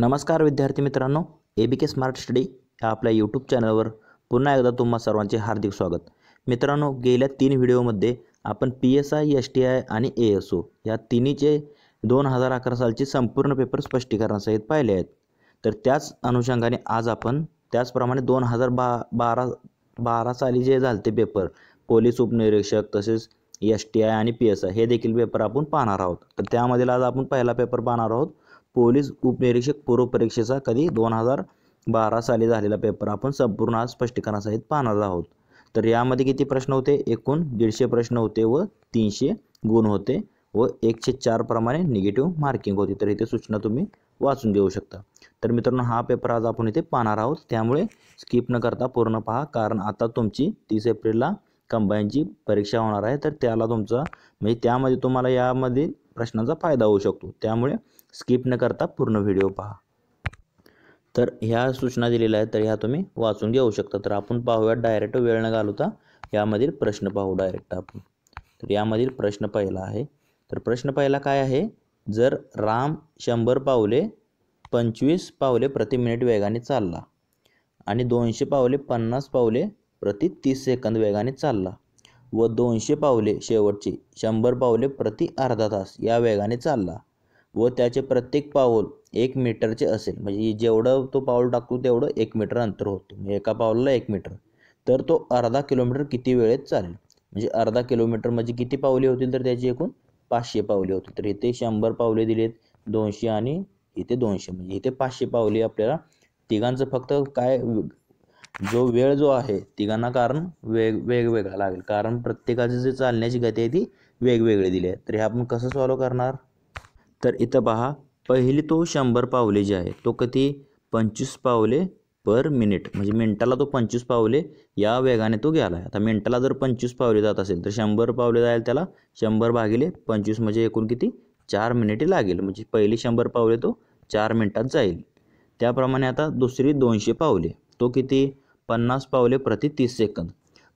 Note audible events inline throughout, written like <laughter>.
नमस्कार विद्यार्थी मित्रांनो A B K smart study या आपल्या यूट्यूब चॅनलवर पुन्हा एकदा तुम्हा सर्वांचे हार्दिक स्वागत मित्रांनो गेल्या तीन व्हिडिओमध्ये आपण P S I S T I आणि ए एस ओ या तिन्हीचे दोन हजार अकरा सालचे संपूर्ण पेपर स्पष्टीकरणासहित पाहिले आहेत तर त्याच अनुषंगाने आज आपण त्याचप्रमाणे दोन हजार बा बारा बारा साली जे झाले ते पेपर पोलीस उपनिरीक्षक तसेच एस टी आय आणि पी एस आय हे देखील पेपर आपण पाहणार आहोत तर त्यामधील आज आपण पहिला पेपर पाहणार आहोत पोलीस उपनिरीक्षक पूर्व परीक्षेचा कधी दोन हजार बारा साली झालेला पेपर आपण संपूर्ण आज स्पष्टीकरणासहित पाहणार आहोत तर यामध्ये किती प्रश्न होते एकूण दीडशे प्रश्न होते व तीनशे गुण होते व एकशे चार प्रमाणे निगेटिव्ह मार्किंग होते तर इथे सूचना तुम्ही वाचून घेऊ शकता तर मित्रांनो हा पेपर आज आपण इथे पाहणार आहोत त्यामुळे स्किप न करता पूर्ण पहा कारण आता तुमची तीस एप्रिलला कंबाईनची परीक्षा होणार आहे तर त्याला तुमचा म्हणजे त्यामध्ये तुम्हाला यामध्ये प्रश्नांचा फायदा होऊ शकतो त्यामुळे स्किप न करता पूर्ण व्हिडिओ पहा तर ह्या सूचना दिलेल्या आहेत तर ह्या तुम्ही वाचून घेऊ शकता तर आपण पाहूया डायरेक्ट वेळ न घालवता यामधील प्रश्न पाहू डायरेक्ट आपण तर यामधील प्रश्न पहिला आहे तर प्रश्न पहिला काय आहे जर राम शंभर पावले पंचवीस पावले प्रति मिनिट वेगाने चालला आणि दोनशे पावले पन्नास पावले प्रति तीस सेकंद वेगाने चालला व दोनशे पावले शेवटचे शंभर पावले प्रति अर्धा तास या वेगाने चालला व त्याचे प्रत्येक पाऊल एक मीटरचे असेल म्हणजे जेवढं तो पाऊल टाकतो तेवढं एक मीटर अंतर होतं म्हणजे एका पाऊलला एक मीटर तर तो अर्धा किलोमीटर किती वेळेत चालेल म्हणजे अर्धा किलोमीटर म्हणजे किती पावले होतील तर त्याची एकूण पाचशे पावले होते तर इथे शंभर पावले दिलेत दोनशे आणि इथे दोनशे म्हणजे इथे पाचशे पावले आपल्याला तिघांचं फक्त काय जो वेळ जो आहे तिघांना कारण वेग वेगवेगळा लागेल कारण प्रत्येकाची जे चालण्याची गती आहे ती वेगवेगळी दिली आहे तर हे आपण कसं सॉल्व करणार तर इथं पहा पहिली तो शंभर पावले जे आहे तो कधी पंचवीस पावले पर मिनिट म्हणजे मिनटाला तो पंचवीस पावले या वेगाने तो गेला आहे आता मिनटाला जर पंचवीस पावले जात असेल तर शंभर पावले जायला त्याला शंभर भागिले पंचवीस म्हणजे एकूण किती चार मिनिटे लागेल म्हणजे पहिले शंभर पावले तो चार मिनिटात जाईल त्याप्रमाणे आता दुसरी दोनशे पावले तो किती पन्नास पावले प्रति तीस सेकंद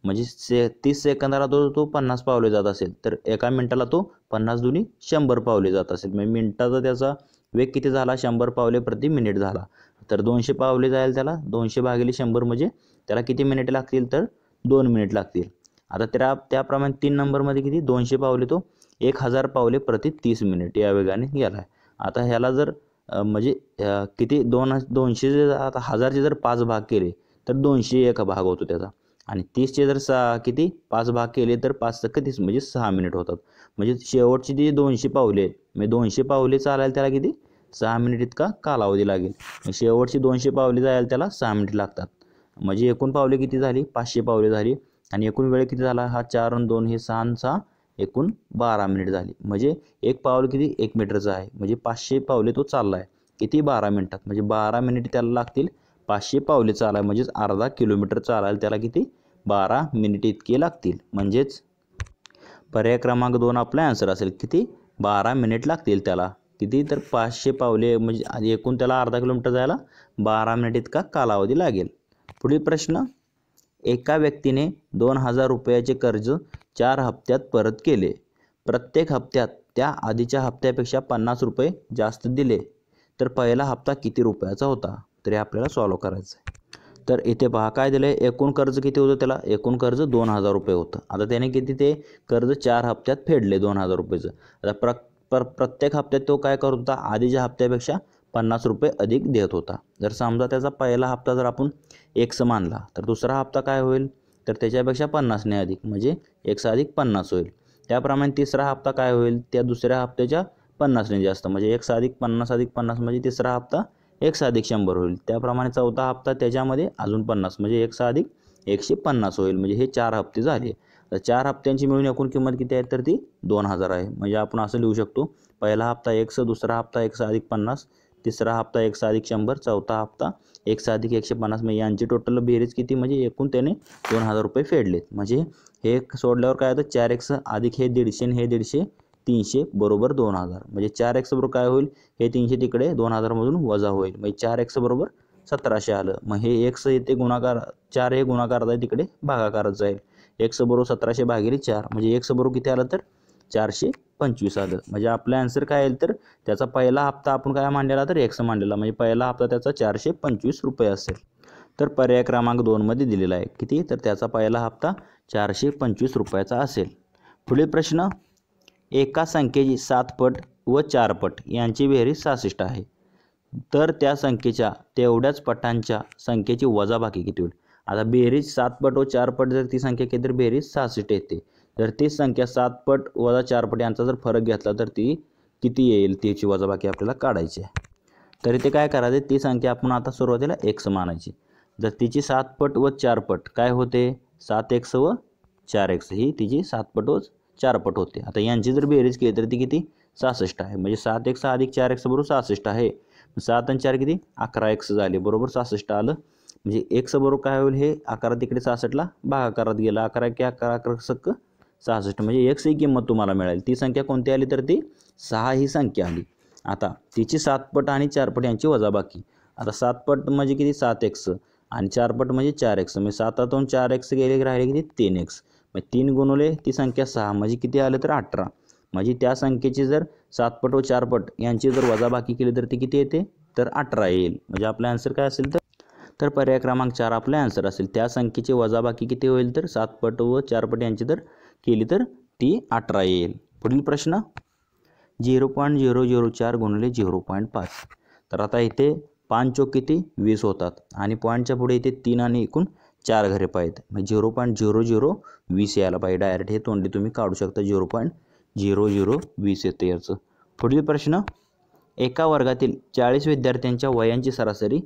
म्हणजे से तीस सेकंदाला तो तो पन्नास पावले जात असेल तर एका मिनटाला तो पन्नास दुनी शंभर पावले जात असेल म्हणजे मिनटाचा त्याचा वेग किती झाला शंभर पावले प्रति मिनिट झाला तर दोनशे पावले जाईल त्याला दोनशे भागिले शंभर म्हणजे त्याला किती मिनिट लागतील तर दोन मिनिट लागतील आता त्या त्याप्रमाणे तीन नंबरमध्ये किती दोनशे पावले तो एक हजार पावले प्रति तीस मिनिट या वेगाने गेला आहे आता ह्याला जर म्हणजे किती दोन दोनशे आता हजारचे जर पाच भाग केले तर दोनशे एक भाग होतो त्याचा आणि तीसचे जर सहा किती पाच भाग केले तर पाच सक्क तीस म्हणजे सहा मिनिट होतात म्हणजे शेवटची जी दोनशे पावले म्हणजे दोनशे पावले चालायला त्याला किती सहा मिनिट इतका कालावधी लागेल शेवटची दोनशे पावले जायला त्याला सहा मिनिट लागतात म्हणजे एकूण पावले किती झाली पाचशे पावले झाली आणि एकूण वेळ किती झाला हा चार आणि दोन हे सहा आणि सहा एकूण बारा मिनिट झाली म्हणजे एक पावलं किती एक मीटरचं आहे म्हणजे पाचशे पावले तो चालला आहे किती बारा मिनिटात म्हणजे बारा मिनिट त्याला लागतील पाचशे पावले चालाय म्हणजेच अर्धा किलोमीटर चालायला त्याला किती बारा मिनिट इतके लागतील म्हणजेच पर्याय क्रमांक दोन आपला आन्सर असेल किती बारा मिनिट लागतील त्याला किती तर पाचशे पावले म्हणजे एकूण त्याला अर्धा किलोमीटर जायला बारा मिनिट इतका कालावधी लागेल पुढील प्रश्न एका व्यक्तीने दोन हजार रुपयाचे कर्ज चार हप्त्यात परत केले प्रत्येक हप्त्यात त्या आधीच्या हप्त्यापेक्षा पन्नास रुपये जास्त दिले तर पहिला हप्ता किती रुपयाचा होता तरी आपल्याला सॉल्व करायचं आहे तर इथे पहा काय दिलं आहे एकूण कर्ज किती होतं त्याला एकूण कर्ज दोन हजार रुपये होतं आता त्याने किती ते कर्ज चार हप्त्यात फेडले दोन हजार रुपयेचं आता प्र पर प्रत्येक हप्त्यात तो काय करत होता आधीच्या हप्त्यापेक्षा पन्नास रुपये अधिक देत होता जर समजा त्याचा पहिला हप्ता जर आपण एकसं मानला तर दुसरा हप्ता काय होईल तर त्याच्यापेक्षा पन्नासने अधिक म्हणजे एक अधिक पन्नास होईल त्याप्रमाणे तिसरा हप्ता काय होईल त्या दुसऱ्या हप्त्याच्या पन्नासने जास्त म्हणजे एक अधिक पन्नास अधिक पन्नास म्हणजे तिसरा हप्ता एक अधिक शंभर होईल त्याप्रमाणे चौथा हप्ता त्याच्यामध्ये अजून पन्नास म्हणजे एक अधिक एकशे पन्नास होईल म्हणजे हे चार हप्ते झाले तर चार हप्त्यांची मिळून एकूण किंमत किती आहे तर ती दोन हजार आहे म्हणजे आपण असं लिहू शकतो पहिला हप्ता स दुसरा हप्ता एक अधिक पन्नास तिसरा हप्ता एक अधिक शंभर चौथा हप्ता एकशे अधिक एकशे पन्नास म्हणजे यांची टोटल बेरीज किती म्हणजे एकूण त्याने दोन हजार रुपये फेडलेत म्हणजे हे सोडल्यावर काय होतं चार एक्स अधिक हे दीडशे आणि हे दीडशे तीनशे बरोबर दोन हजार म्हणजे चार एक्स बरोबर काय होईल हे तीनशे तिकडे दोन हजारमधून वजा होईल म्हणजे चार एक्स बरोबर सतराशे आलं मग हे एक्स येथे गुणाकार चार हे गुणाकार दाय तिकडे भागाकारच जाईल एक्स बरोबर सतराशे भागिले चार म्हणजे एक्स बरोबर किती आलं तर चारशे पंचवीस आलं म्हणजे आपला आन्सर काय येईल तर त्याचा पहिला हप्ता आपण काय मांडलेला तर एक्स मांडलेला म्हणजे पहिला हप्ता त्याचा चारशे पंचवीस रुपये असेल तर पर्याय क्रमांक दोनमध्ये दिलेला आहे किती तर त्याचा पहिला हप्ता चारशे पंचवीस रुपयाचा असेल पुढील प्रश्न एका संख्येची सात पट व चारपट पट यांची बेरीज सहासष्ट आहे तर त्या संख्येच्या तेवढ्याच पटांच्या संख्येची वजाबाकी किती होईल आता बेरीज सातपट पट व चार पट जर ती संख्या केली तर बेरीज सहासष्ट येते जर तीच संख्या सात पट वजा चार पट यांचा जर फरक घेतला तर ती किती येईल त्याची वजाबाकी आपल्याला काढायची आहे तर ते काय करायचे ती संख्या आपण आता सुरुवातीला एक्स मानायची जर तिची सात पट व चारपट पट काय होते सात एक्स व चार एक्स ही तिची सातपट पट व चारपट होते आता यांची जर बेरीज केली तर ती किती सहासष्ट आहे म्हणजे सात एक सहा अधिक चार एक्स बरोबर सहासष्ट आहे सात आणि चार किती अकरा एक्स झाले बरोबर सहासष्ट आलं म्हणजे एक्स बरोबर काय होईल हे अकरा तिकडे सहासष्टला भागाकारात गेला अकरा की अकरा अकरा सक्क सहासष्ट म्हणजे एक्स ही किंमत तुम्हाला मिळाली ती संख्या कोणती आली तर ती सहा ही संख्या आली आता तिची सातपट आणि चारपट यांची वजाबाकी आता सातपट म्हणजे किती सात एक्स आणि चारपट म्हणजे चार एक्स म्हणजे सातातून चार एक्स गेले राहिले किती तीन एक्स मग तीन गुणवले ती संख्या सहा म्हणजे किती आलं तर अठरा म्हणजे त्या संख्येची जर सातपट व चारपट यांची जर वजाबाकी केली तर ती किती येते तर अठरा येईल म्हणजे आपला आन्सर काय असेल तर तर पर्याय क्रमांक चार आपला आन्सर असेल त्या संख्येची वजाबाकी किती होईल तर सातपट व चारपट यांची जर केली तर ती अठरा येईल पुढील प्रश्न झिरो पॉईंट झिरो झिरो चार गुणले झिरो पॉईंट पाच तर आता इथे पाच चौक किती वीस होतात आणि पॉईंटच्या पुढे इथे तीन आणि एकूण चार घरे पाहिजेत म्हणजे झिरो पॉईंट झिरो झिरो वीस यायला पाहिजे डायरेक्ट हे तोंडी तुम्ही काढू शकता झिरो पॉईंट झिरो झिरो वीस येते याचं पुढील प्रश्न एका वर्गातील चाळीस विद्यार्थ्यांच्या वयांची सरासरी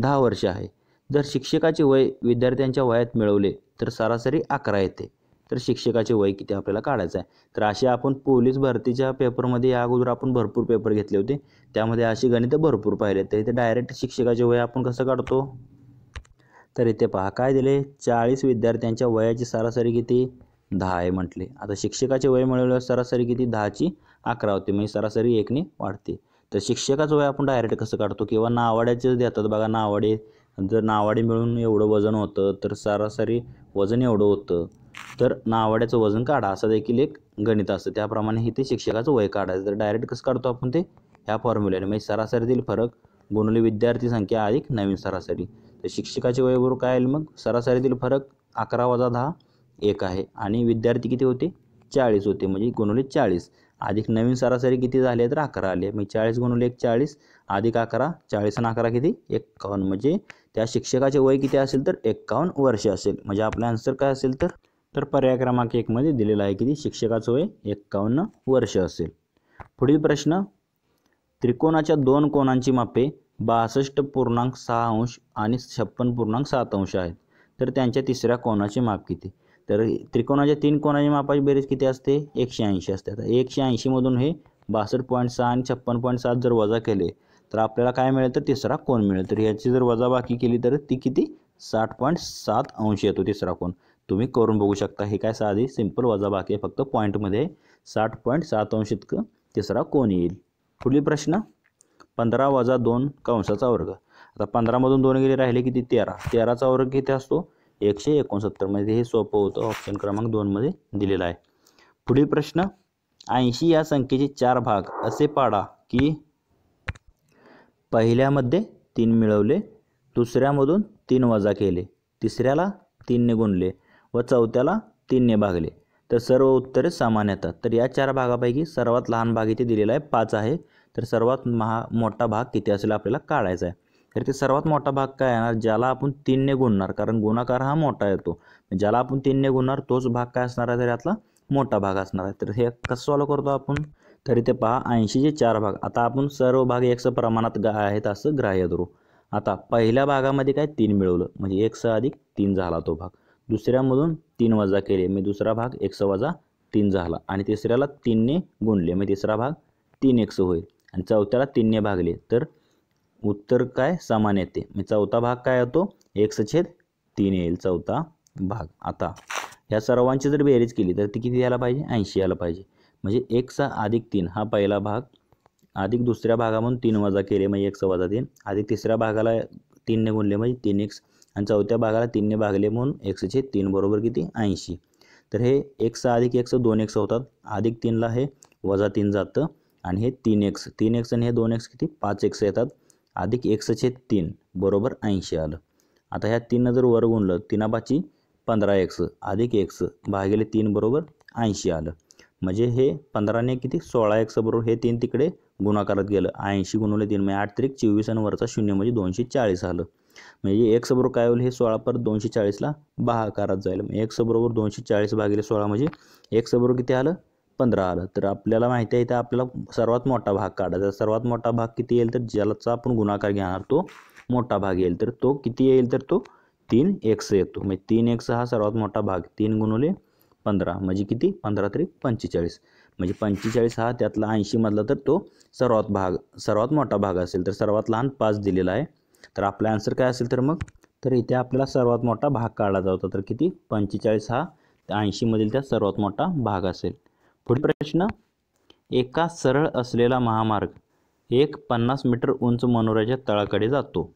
दहा वर्ष आहे जर शिक्षकाचे वय विद्यार्थ्यांच्या वयात मिळवले तर सरासरी अकरा येते तर शिक्षकाचे वय किती आपल्याला काढायचं आहे तर असे आपण पोलीस भरतीच्या पेपरमध्ये या अगोदर आपण भरपूर पेपर घेतले होते त्यामध्ये अशी गणितं भरपूर पाहिले तर इथे डायरेक्ट शिक्षकाचे वय आपण कसं काढतो तर इथे पहा काय दिले चाळीस विद्यार्थ्यांच्या वयाची सरासरी किती दहा आहे म्हटले आता शिक्षकाचे वय मिळवल्यावर सरासरी किती दहाची अकरा होते म्हणजे सरासरी एकने वाढते तर शिक्षकाचं वय आपण डायरेक्ट कसं काढतो किंवा नावाड्याचेच देतात बघा नावाडे जर नावाडे मिळून एवढं वजन होतं तर सरासरी वजन एवढं होतं तर नावाड्याचं वजन काढा असं देखील एक गणित असतं त्याप्रमाणे इथे शिक्षकाचं वय काढायचं तर डायरेक्ट कसं काढतो आपण ते ह्या फॉर्म्युल्याने म्हणजे सरासरीतील फरक गुणले विद्यार्थी संख्या अधिक नवीन सरासरी तर शिक्षकाचे बरोबर काय येईल मग सरासरीतील फरक अकरा वजा दहा एक आहे आणि विद्यार्थी किती होते चाळीस होते म्हणजे गुणवले चाळीस अधिक नवीन सरासरी किती झाले तर अकरा आले मग चाळीस गुणवले एक चाळीस अधिक अकरा चाळीस आणि अकरा किती एक्कावन्न म्हणजे त्या शिक्षकाचे वय किती असेल तर एक्कावन्न वर्ष असेल म्हणजे आपला आन्सर काय असेल तर तर पर्याय क्रमांक एकमध्ये दिलेला आहे किती शिक्षकाचं वय एक्कावन्न वर्ष असेल पुढील प्रश्न त्रिकोणाच्या दोन कोणांची मापे बासष्ट पूर्णांक सहा अंश आणि छप्पन पूर्णांक सात अंश आहेत तर त्यांच्या तिसऱ्या कोणाचे माप किती तर त्रिकोणाच्या तीन कोणाच्या मापाची बेरीज किती असते एकशे ऐंशी असते आता एकशे ऐंशीमधून हे बासष्ट पॉईंट सहा आणि छप्पन पॉईंट सात जर वजा केले तर आपल्याला काय मिळेल तर तिसरा कोण मिळेल तर ह्याची जर वजाबाकी केली तर ती किती साठ पॉईंट सात अंश येतो तिसरा कोण तुम्ही करून बघू शकता हे काय साधी सिंपल वजाबाकी आहे फक्त पॉईंटमध्ये साठ पॉईंट सात अंश इतकं तिसरा कोण येईल पुढील प्रश्न पंधरा वजा दोन कंसाचा वर्ग आता पंधरामधून दोन गेले राहिले किती तेरा तेराचा वर्ग किती असतो एकशे एकोणसत्तर म्हणजे हे सोपं होतं ऑप्शन क्रमांक दोनमध्ये दिलेला आहे पुढील प्रश्न ऐंशी या संख्येचे चार भाग असे पाडा की पहिल्यामध्ये तीन मिळवले दुसऱ्यामधून तीन वजा केले तिसऱ्याला तीनने गुणले व चौथ्याला तीनने भागले तर सर्व उत्तरे सामान्यतः तर या चार भागापैकी सर्वात लहान भाग इथे दिलेला आहे पाच आहे तर सर्वात महा मोठा भाग किती असेल आपल्याला काढायचा आहे तर ते सर्वात मोठा भाग काय येणार ज्याला आपण तीनने गुणणार कारण गुणाकार हा मोठा येतो ज्याला आपण तीनने गुणणार तोच भाग काय असणार आहे तर यातला मोठा भाग असणार आहे तर हे कसं सॉल्व करतो आपण तरी ते पहा ऐंशीचे चार भाग आता आपण सर्व भाग एकसं प्रमाणात गा आहेत असं ग्राह्य धरू आता पहिल्या भागामध्ये काय तीन मिळवलं म्हणजे स अधिक तीन झाला तो भाग दुसऱ्यामधून तीन वजा केले मी दुसरा भाग स वजा तीन झाला आणि तिसऱ्याला तीनने गुणले मग तिसरा भाग तीन एकसं होईल आणि चौथ्याला तीनने भागले तर उत्तर काय समान येते म्हणजे चौथा भाग काय होतो छेद तीन येईल चौथा भाग आता ह्या सर्वांची जर बेरीज केली तर ती किती यायला पाहिजे ऐंशी यायला पाहिजे म्हणजे एक अधिक तीन हा पहिला भाग अधिक दुसऱ्या भागामधून तीन वजा केले म्हणजे एक वजा तीन अधिक तिसऱ्या भागाला तीनने गुणले म्हणजे तीन एक्स आणि चौथ्या भागाला तीनने भागले म्हणून छेद तीन बरोबर किती ऐंशी तर हे एक सहा अधिक एक दोन एक्स होतात अधिक तीनला हे वजा तीन जातं आणि हे तीन एक्स तीन एक्स आणि हे दोन एक्स किती पाच एक्स येतात अधिक एक्सचे तीन बरोबर ऐंशी आलं आता ह्या तीननं जर वर गुणलं पाची पंधरा एक्स अधिक एक्स भागिले तीन बरोबर ऐंशी आलं म्हणजे हे पंधराने किती सोळा एक्स बरोबर हे तीन तिकडे गुणाकारात गेलं ऐंशी गुणवले तीन म्हणजे आठ त्रिक चोवीस आणि वरचा शून्य म्हणजे दोनशे चाळीस आलं म्हणजे एक्स बरोबर काय होईल हे सोळा पर दोनशे चाळीसला करत जाईल म्हणजे एक्स बरोबर दोनशे चाळीस भागिले सोळा म्हणजे एक्स बरोबर किती आलं पंधरा आलं तर आपल्याला माहिती आहे तर आपल्याला सर्वात मोठा भाग काढायचा सर्वात मोठा भाग किती येईल तर ज्यालाचा आपण गुणाकार घेणार तो मोठा भाग येईल तर तो किती येईल तर तो तीन एक्स येतो म्हणजे तीन एक्स हा सर्वात मोठा भाग तीन गुणवले पंधरा म्हणजे किती पंधरा तरी पंचेचाळीस म्हणजे पंचेचाळीस हा त्यातला ऐंशीमधला तर तो सर्वात भाग सर्वात मोठा भाग असेल तर सर्वात लहान पाच दिलेला आहे तर आपला आन्सर काय असेल तर मग तर इथे आपल्याला सर्वात मोठा भाग काढला जातो तर किती पंचेचाळीस हा ऐंशीमधील त्या सर्वात मोठा भाग असेल पुढील प्रश्न एका सरळ असलेला महामार्ग एक पन्नास मीटर उंच मनोऱ्याच्या तळाकडे जातो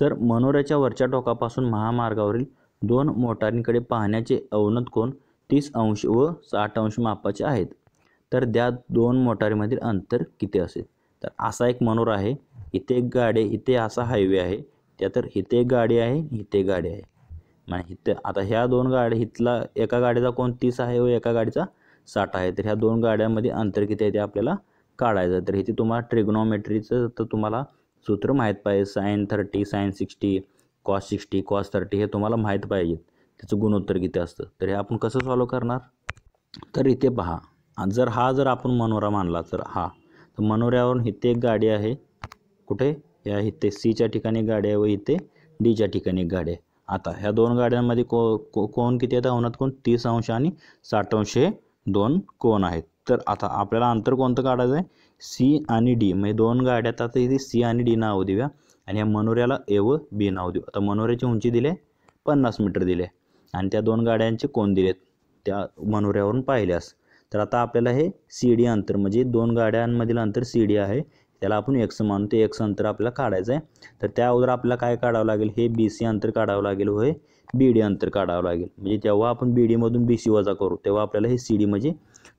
जर मनोऱ्याच्या वरच्या टोकापासून महामार्गावरील दोन मोटारींकडे पाहण्याचे अवनत कोण तीस अंश व साठ अंश मापाचे आहेत तर त्या दोन मोटारीमधील अंतर किती असेल तर असा एक मनोरा आहे इथे एक गाडी इथे असा हायवे आहे त्या तर इथे एक गाडी आहे इथे गाडी आहे म्हणजे इथे आता ह्या दोन गाड्या इथला एका गाडीचा कोण तीस आहे व एका गाडीचा साठ आहे तर ह्या दोन गाड्यांमध्ये अंतर किती आहे ते आपल्याला काढायचं तर इथे तुम्हाला ट्रिग्नॉमेट्रीचं तर तुम्हाला सूत्र माहीत पाहिजे sine thirty sine sixty cos sixty cos thirty हे तुम्हाला माहीत पाहिजे त्याचं गुणोत्तर किती असतं तर हे आपण कसं सॉल्व करणार तर इथे पहा जर हा जर आपण मनोरा मानला तर हा तर मनोऱ्यावरून इथे एक गाडी आहे कुठे या इथे सीच्या ठिकाणी गाडी आहे व इथे डीच्या ठिकाणी एक गाडी आहे आता ह्या दोन गाड्यांमध्ये को कोण किती तर अवनात कोण तीस अंश आणि साठ अंश हे दोन कोण आहेत तर आता आपल्याला अंतर कोणतं काढायचं आहे सी आणि डी म्हणजे दोन गाड्यात आता इथे सी आणि डी नाव देऊया आणि या मनोऱ्याला ए व बी नाव देऊ आता मनोऱ्याची उंची दिली पन्नास मीटर दिले आणि त्या दोन गाड्यांचे कोण दिलेत त्या मनोऱ्यावरून पाहिल्यास तर आता आपल्याला हे सी डी अंतर म्हणजे दोन गाड्यांमधील अंतर सी डी आहे त्याला आपण एक्स मानू ते एक्स अंतर आपल्याला काढायचं आहे तर त्या अगोदर आपल्याला काय काढावं लागेल हे बी सी अंतर काढावं लागेल होय बी डी अंतर काढावं लागेल म्हणजे तेव्हा आपण बी डीमधून बी सी वजा करू तेव्हा आपल्याला हे सी डी म्हणजे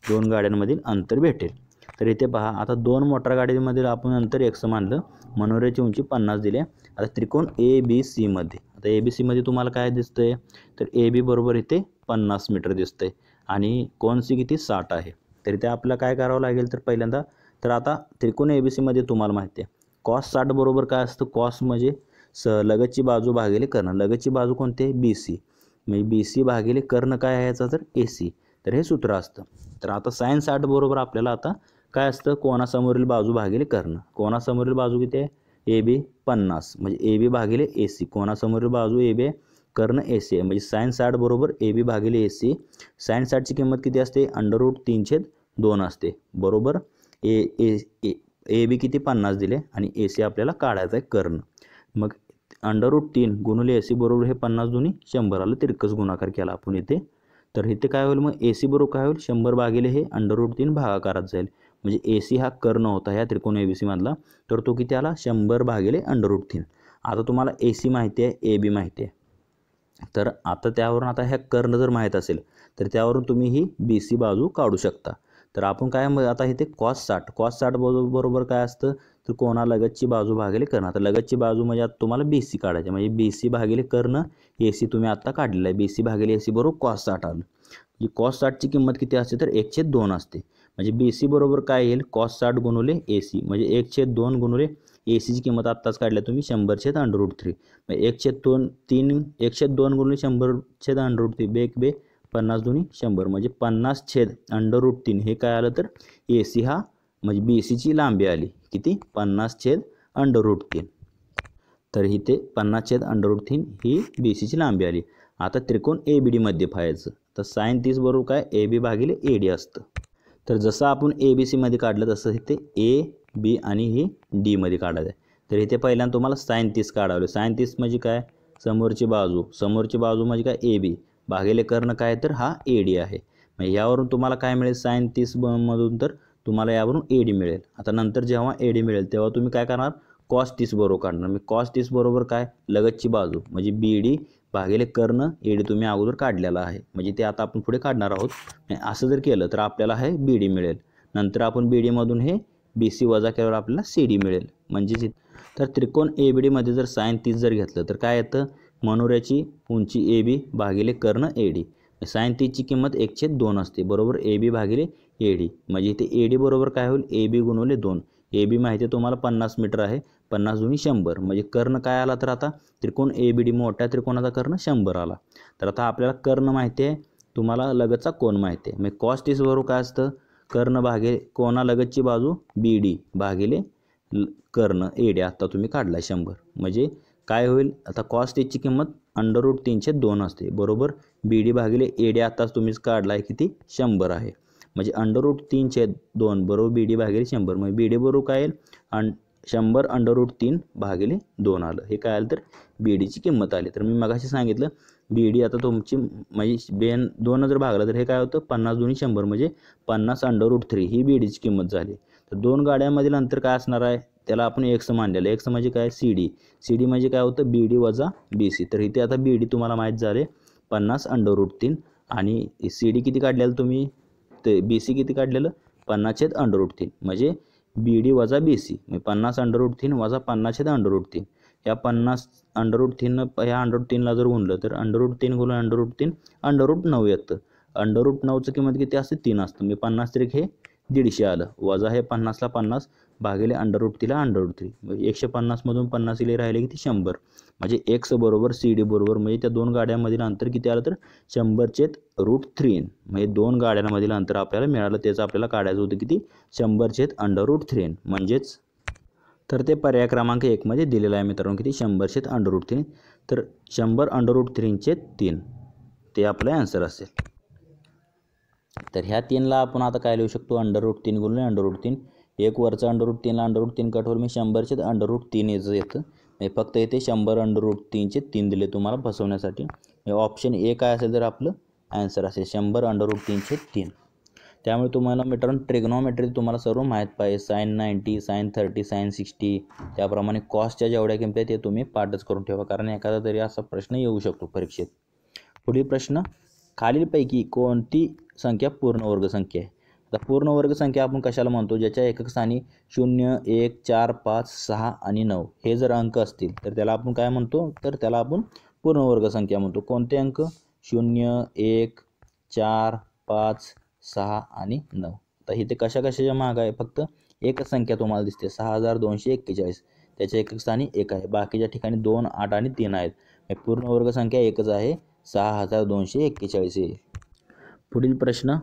दोन गाड्यांमधील अंतर भेटेल तर इथे पहा आता दोन मोटर गाड्यांमधील आपण अंतर एक्स मानलं मनोऱ्याची उंची पन्नास दिली आहे आता त्रिकोण ए बी सीमध्ये आता ए बी सीमध्ये तुम्हाला काय आहे तर ए बी बरोबर इथे पन्नास मीटर दिसतं आहे आणि कोण सी किती साठ आहे तर इथे आपल्याला काय करावं लागेल तर पहिल्यांदा तर आता त्रिकोण ए बी सीमध्ये तुम्हाला माहिती आहे कॉस साठ बरोबर काय असतं कॉस म्हणजे स लगतची बाजू भागिले कर्ण लगतची बाजू कोणती आहे बी सी म्हणजे बी सी भागिले कर्ण काय आहे याचा तर ए सी तर हे सूत्र असतं तर आता सायन्स साठ बरोबर आपल्याला आता काय असतं कोणासमोरील बाजू भागिले कर्ण कोणासमोरील बाजू किती आहे ए बी पन्नास म्हणजे ए बी भागिले ए सी कोणासमोरील बाजू A B Karna A C आहे म्हणजे सायन्स साठ बरोबर ए बी भागिले ए सी सायन्स आठची किंमत किती असते अंडररूट तीनशे दोन असते बरोबर ए ए ए बी किती पन्नास दिले आणि ए सी आपल्याला काढायचा आहे कर्ण मग रूट तीन गुणले ए सी बरोबर हे पन्नास दोन्ही शंभराला तिरकस गुणाकार केला आपण इथे तर इथे काय होईल मग ए सी बरोबर काय होईल शंभर भागिले हे रूट तीन भागाकारात जाईल म्हणजे ए सी हा कर्ण होता ह्या त्रिकोण ए बी सीमधला तर तो किती आला शंभर अंडर रूट तीन आता तुम्हाला ए सी माहिती आहे ए बी माहिती आहे तर आता त्यावरून आता ह्या कर्ण जर माहीत असेल तर त्यावरून तुम्ही ही बी सी बाजू काढू शकता तर आपण काय आता इथे कॉस साठ कॉस साठ बरोबर काय असतं तर कोणा लगतची बाजू भागेले करणं आता लगतची बाजू म्हणजे आता तुम्हाला बी सी काढायची म्हणजे बी सी भागेले करणं ए सी तुम्ही आत्ता काढलेलं आहे बी सी भागेले ए सी बरोबर कॉस साठ आलं म्हणजे कॉस साठची किंमत किती असते तर एकशे दोन असते म्हणजे बी सी बरोबर काय येईल कॉस साठ गुणवले ए सी म्हणजे एकशे दोन गुणवले ए सीची किंमत आत्ताच काढल्या तुम्ही शंभर छेद अंडररूट थ्री एकशे दोन तीन एकशे दोन गुणवले शंभर छेद अंडररूट थ्री बेक बे पन्नास दोन्ही शंभर म्हणजे पन्नास छेद अंडर रूट तीन हे काय आलं तर ए सी हा म्हणजे बी सीची लांबी आली किती पन्नास छेद अंडर रूट तीन तर इथे पन्नास छेद अंडर रूट तीन ही बी सीची लांबी आली आता त्रिकोण ए बी मध्ये पाहायचं तर साईन तीस बरोबर काय ए बी भागिले ए डी असतं तर जसं आपण ए बी मध्ये काढलं तसं इथे ए बी आणि ही डी मध्ये काढायचं आहे तर इथे पहिल्यांदा तुम्हाला साईन तीस काढावले साईन तीस म्हणजे काय समोरची बाजू समोरची बाजू म्हणजे काय ए बी भागेले कर्ण काय तर हा ए डी आहे मग यावरून तुम्हाला काय मिळेल साईन तीस मधून तर तुम्हाला यावरून ए डी मिळेल आता नंतर जेव्हा ए डी मिळेल तेव्हा तुम्ही काय करणार कॉस तीस बरोबर काढणार मी कॉस तीस बरोबर काय लगतची बाजू म्हणजे बी डी भागेले ए डी तुम्ही अगोदर काढलेला आहे म्हणजे ते आता आपण पुढे काढणार आहोत असं जर केलं तर आपल्याला हे बी डी मिळेल नंतर आपण बी डीमधून हे बी सी वजा केल्यावर आपल्याला सी डी मिळेल म्हणजेच तर त्रिकोण ए बी डीमध्ये जर सायन तीस जर घेतलं तर काय येतं मनोऱ्याची उंची ए बी भागिले कर्ण ए डी सायन तीची किंमत एकशे दोन असते बरोबर ए बी भागिले ए डी म्हणजे इथे ए डी बरोबर काय होईल ए बी गुणवले दोन ए बी माहिती आहे तुम्हाला पन्नास मीटर आहे पन्नास दुनी शंभर म्हणजे कर्ण काय आला तर आता त्रिकोण ए बी डी मोठ्या त्रिकोणाचा कर्ण शंभर आला तर आता आपल्याला कर्ण माहिती आहे तुम्हाला लगतचा कोण माहिती आहे मग कॉस्ट इस बरोबर काय असतं कर्ण भागे कोणालगतची बाजू बी डी भागिले कर्ण ए डी आत्ता तुम्ही काढला शंभर म्हणजे काय होईल आता कॉस्ट याची किंमत अंडररूट तीनशे दोन असते बरोबर बी डी भागिले ए डी आत्ताच तुम्हीच काढला आहे किती शंभर आहे म्हणजे अंडररूट तीनशे दोन बरोबर बी डी भागिले शंभर म्हणजे बी डी बरोबर काय येईल अं शंभर अंडररूट तीन भागिले दोन आलं हे काय आलं तर बी डीची किंमत आली तर मी मगाशी सांगितलं बी डी आता तुमची म्हणजे बेन दोन जर भागला तर हे काय होतं पन्नास दोन्ही शंभर म्हणजे पन्नास अंडररूट थ्री ही बी डीची किंमत झाली तर दोन गाड्यांमधील अंतर काय असणार आहे त्याला आपण एक्स मांडलेलं एक्स म्हणजे काय सी डी सी डी म्हणजे काय होतं बी डी वजा बी सी तर इथे आता बी डी तुम्हाला माहीत झाले पन्नास अंडर रूट तीन आणि सी डी किती काढलेलं तुम्ही ते बी सी किती काढलेलं पन्नास पन्नासशेत अंडर रूट तीन म्हणजे बी डी वजा बी सी म्हणजे पन्नास अंडर रूट तीन वजा पन्नास पन्नासशेत अंडर रूट तीन या पन्नास अंडर रूट तीन ह्या अंडर रूट तीनला जर गुणलं तर अंडर रूट तीन गुणलं अंडर रूट तीन अंडर रूट नऊ येतं अंडर रूट नऊचं किंमत किती असते तीन असतं म्हणजे पन्नास तरी हे दीडशे आलं वजा हे पन्नासला पन्नास भागिले अंडररूट तिला रूट थ्री म्हणजे एकशे पन्नासमधून पन्नास इले राहिले किती शंभर म्हणजे एक्स बरोबर सी डी बरोबर म्हणजे त्या दोन गाड्यांमधील अंतर किती आलं तर शंभरचे रूट थ्री एन म्हणजे दोन गाड्यांमधील अंतर आपल्याला मिळालं त्याचं आपल्याला काढायचं होतं किती शंभरचे रूट थ्री एन म्हणजेच तर ते पर्याय क्रमांक एकमध्ये दिलेला आहे मित्रांनो किती अंडर रूट थ्री तर शंभर अंडर अंडररूट चेत तीन ते आपलं आन्सर असेल तर ह्या तीनला आपण आता काय लिहू शकतो अंडर रूट तीन गुणले रूट तीन एक वरचं रूट तीनला रूट तीन कठोर मी शंभरचे रूट तीन याचं येतं म्हणजे फक्त इथे शंभर अंडररूट तीनचे तीन दिले तुम्हाला फसवण्यासाठी ऑप्शन ए काय असेल तर आपलं ॲन्सर असेल शंभर अंडररूट तीनशे तीन त्यामुळे तुम्हाला मित्रांनो ट्रेग्नॉमेट्री तुम्हाला सर्व माहीत पाहिजे sine ninety sine thirty sine sixty त्याप्रमाणे कॉस्टच्या जेवढ्या किमती ते तुम्ही पाठच करून ठेवा कारण एखादा तरी असा प्रश्न येऊ शकतो परीक्षेत पुढील प्रश्न खालीलपैकी कोणती संख्या पूर्ण वर्गसंख्या आहे तर पूर्ण वर्ग संख्या आपण कशाला म्हणतो ज्याच्या एकक स्थानी शून्य एक चार पाच सहा आणि नऊ हे जर अंक असतील तर त्याला आपण काय म्हणतो तर त्याला आपण पूर्ण वर्ग संख्या म्हणतो कोणते अंक शून्य एक चार पाच सहा आणि नऊ तर इथे कशा कशाच्या महाग आहे फक्त एकच संख्या तुम्हाला दिसते सहा हजार दोनशे एक्केचाळीस त्याच्या एकक स्थानी एक आहे बाकीच्या ठिकाणी दोन आठ आणि तीन आहेत पूर्ण वर्ग संख्या एकच आहे सहा हजार दोनशे एक्केचाळीस येईल पुढील प्रश्न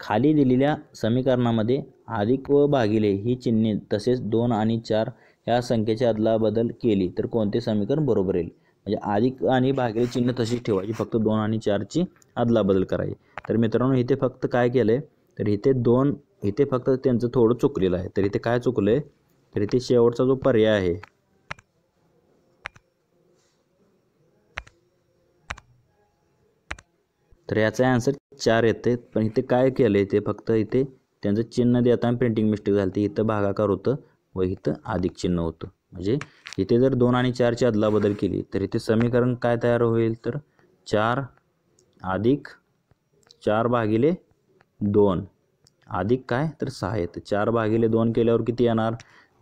खाली दिलेल्या समीकरणामध्ये अधिक व भागिले ही चिन्हे तसेच दोन आणि चार या संख्येच्या अदलाबदल केली तर कोणते समीकरण बरोबर येईल म्हणजे अधिक आणि भागिले चिन्ह तशीच ठेवायची फक्त दोन आणि चारची अदलाबदल करायची तर मित्रांनो इथे फक्त काय केलं आहे तर इथे दोन इथे फक्त त्यांचं थोडं चुकलेलं आहे तर इथे काय चुकलं आहे तर इथे शेवटचा जो पर्याय आहे तर याचा आन्सर चार येते पण इथे काय केलं इथे ते फक्त इथे त्यांचं चिन्ह देताना प्रिंटिंग मिस्टेक झाली ती इथं भागाकार होतं व इथं अधिक चिन्ह होतं म्हणजे इथे जर दोन आणि चारची अदलाबदल केली तर इथे समीकरण काय तयार होईल तर चार अधिक चार भागिले दोन अधिक काय तर सहा येतं चार भागिले दोन केल्यावर किती येणार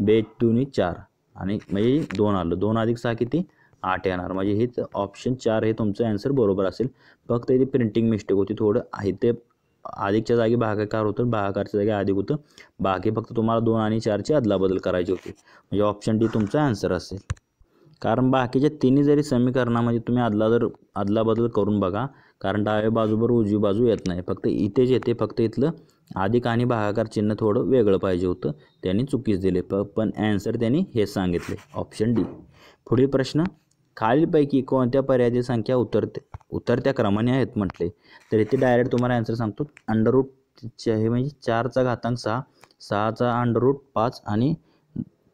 बेच दोन्ही चार आणि म्हणजे दोन आलं दोन अधिक सहा किती आठ येणार म्हणजे हेच ऑप्शन चार हे तुमचं ॲन्सर बरोबर असेल फक्त इथे प्रिंटिंग मिस्टेक होती थोडं आहे ते अधिकच्या जागी भागाकार होतं भागाकारच्या जागी अधिक होतं बाकी फक्त तुम्हाला दोन आणि चारची अदलाबदल करायची होती म्हणजे ऑप्शन डी तुमचा ॲन्सर असेल कारण बाकीच्या तिन्ही जरी समीकरणामध्ये तुम्ही अदला जर अदलाबदल करून बघा कारण डाव्या बाजूवर उजवी बाजू येत नाही फक्त इथेच येते फक्त इथलं अधिक आणि भागाकार चिन्ह थोडं वेगळं पाहिजे होतं त्यांनी चुकीच दिले प पण ॲन्सर त्यांनी हे सांगितले ऑप्शन डी पुढील प्रश्न खालीलपैकी कोणत्या पर्यायी संख्या उतरते उतरत्या क्रमाने आहेत म्हटले तर इथे डायरेक्ट तुम्हाला आन्सर सांगतो अंडरूट हे म्हणजे चारचा घातांक सहा सहाचा अंडरूट पाच आणि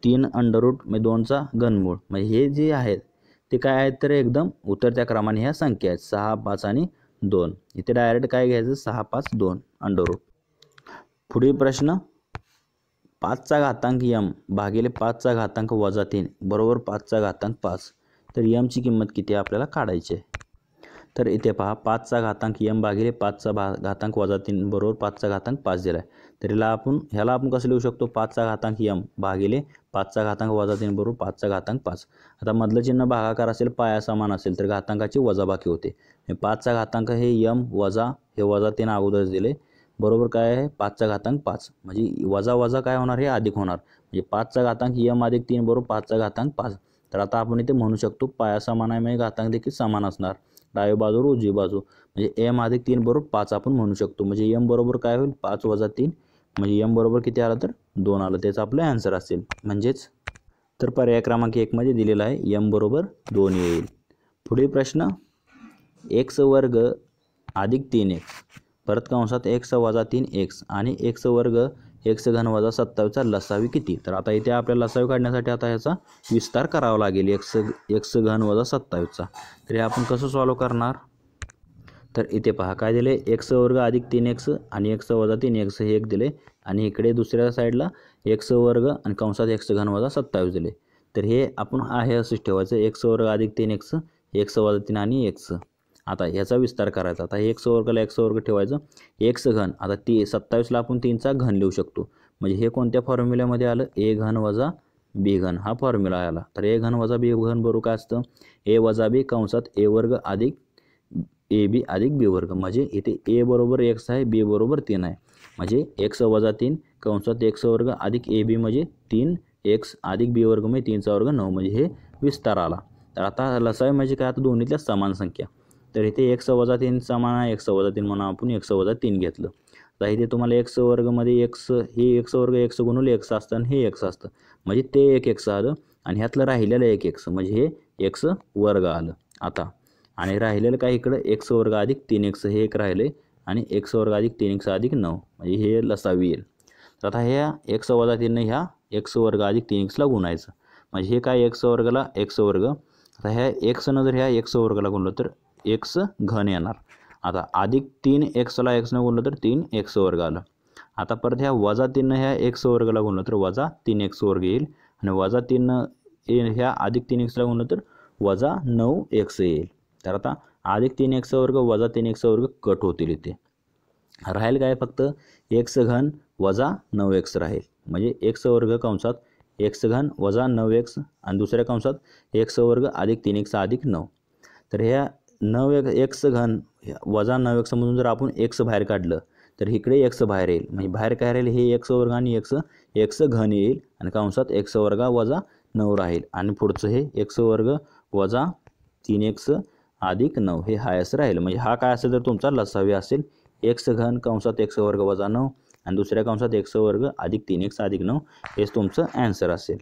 तीन अंडररूट म्हणजे दोनचा घनमूळ म्हणजे हे जे आहेत ते काय आहेत तर एकदम उतरत्या क्रमाने ह्या संख्या आहेत सहा पाच आणि दोन इथे डायरेक्ट काय घ्यायचं सहा पाच दोन अंडरूट पुढील प्रश्न पाचचा घातांक यम भागिले पाचचा घातांक वजा तीन बरोबर पाचचा घातांक पाच तर यमची किंमत किती आपल्याला काढायची आहे तर इथे पहा पाचचा घातांक यम भागिले पाचचा भा घातांक वजा तीन बरोबर पाचचा घातांक पाच दिला आहे तर याला आपण ह्याला आपण कसं लिहू शकतो पाचचा घातांक यम भागिले पाचचा घातांक वजा तीन बरोबर पाचचा घातांक पाच आता मधलं चिन्ह भागाकार असेल पाया समान असेल तर घातांकाची वजाबाकी होते पाचचा घातांक हे यम वजा हे वजा तीन अगोदर दिले बरोबर काय आहे पाचचा घातांक पाच म्हणजे वजा वजा काय होणार हे अधिक होणार म्हणजे पाचचा घातांक यम अधिक तीन बरोबर पाचचा घातांक पाच तर आता आपण इथे म्हणू शकतो पाया समान आहे म्हणजे घातांक देखील समान असणार डावी बाजू उजवी बाजू म्हणजे एम अधिक तीन बरोबर पाच आपण म्हणू शकतो म्हणजे एम बरोबर काय होईल पाच वजा तीन म्हणजे एम बरोबर किती आलं तर दोन आलं त्याचं आपलं ॲन्सर असेल म्हणजेच तर पर्याय क्रमांक एकमध्ये दिलेला आहे एम बरोबर दोन येईल पुढील प्रश्न एक्स वर्ग अधिक तीन एक्स परत कंसात एक्स वजा तीन एक्स आणि एक्स वर्ग एक्स घन वजा सत्तावीसचा लसावी किती तर आता इथे आपल्याला लसावी काढण्यासाठी आता ह्याचा विस्तार करावा लागेल एक्स एक्स घन वजा सत्तावीसचा तर हे आपण कसं सॉल्व करणार तर इथे पहा काय दिले एक्स वर्ग अधिक तीन एक्स आणि एक्स वजा तीन एक्स हे एक दिले आणि इकडे दुसऱ्या साईडला एक्स वर्ग आणि कंसात एक्स घन वजा सत्तावीस दिले तर हे आपण आहे असंच ठेवायचं एक्स वर्ग अधिक तीन एक्स एक्स वजा तीन आणि एक्स आता ह्याचा विस्तार करायचा आता एक्स वर्गला एक्स वर्ग ठेवायचं एक्स घन आता ती सत्तावीसला आपण तीनचा घन लिहू शकतो म्हणजे हे कोणत्या फॉर्म्युल्यामध्ये आलं ए घन वजा बी घन हा फॉर्म्युला आला तर ए घन वजा बी घन बरोबर काय असतं ए वजा बी कंसात ए वर्ग अधिक ए बी अधिक बी वर्ग म्हणजे इथे ए बरोबर एक्स आहे बी बरोबर तीन आहे म्हणजे एक्स वजा तीन कंसात एक्स वर्ग अधिक ए बी म्हणजे तीन एक्स अधिक बी वर्ग म्हणजे तीनचा वर्ग नऊ म्हणजे हे विस्तार आला तर आता लसाय म्हणजे काय आता दोन्हीतल्या समान संख्या तर इथे एक्स वजा तीन समान आहे एक्स वजा तीन म्हणून आपण एक्स वजा तीन घेतलं तर इथे तुम्हाला एक्स वर्गमध्ये एक्स हे एक्स वर्ग एक्स गुणवले एक्स असतं आणि हे एक्स असतं म्हणजे ते एक एक्स आलं आणि ह्यातलं राहिलेलं एक एक्स म्हणजे हे एक्स वर्ग आलं आता आणि राहिलेलं काय इकडं एक्स वर्ग अधिक तीन एक्स हे एक राहिले आणि एक्स वर्ग अधिक तीन एक्स अधिक नऊ म्हणजे हे लसावी येईल तर आता ह्या एक्स वजा तीनने ह्या एक्स वर्ग अधिक तीन एक्सला गुणायचं म्हणजे हे काय एक्स वर्गला एक्स वर्ग आता ह्या एक्सनं जर ह्या एक्स वर्गला गुणलं तर एक्स घन येणार आता अधिक तीन एक्सला एक्सनं गुणलं तर तीन एक्स वर्ग आलं आता परत ह्या वजा तीननं ह्या एक्स वर्गाला गुणलं तर वजा तीन एक्स वर्ग येईल आणि वजा तीन ह्या अधिक तीन एक्सला गुणलं तर वजा नऊ एक्स येईल तर आता अधिक तीन एक्स वर्ग वजा तीन एक्स वर्ग कट होतील इथे राहील काय फक्त एक्स घन वजा नऊ एक्स राहील म्हणजे एक्स वर्ग कंसात एक्स घन वजा नऊ एक्स आणि दुसऱ्या कंसात एक्स वर्ग अधिक तीन एक्स अधिक नऊ तर ह्या नव एक एक्स घन वजा एक्स मधून जर आपण एक्स बाहेर काढलं तर इकडे एक्स बाहेर येईल म्हणजे बाहेर काय राहील हे एक्स वर्ग आणि एक्स एक्स घन येईल आणि कंसात एक्स वर्ग वजा नऊ राहील आणि पुढचं हे एक्स वर्ग वजा तीन एक्स अधिक नऊ हे हायस राहील म्हणजे हा काय असेल तर तुमचा लसावी असेल एक्स घन कंसात एक्स वर्ग वजा नऊ आणि दुसऱ्या कंसात एक्स वर्ग अधिक तीन एक्स अधिक नऊ हेच तुमचं ॲन्सर असेल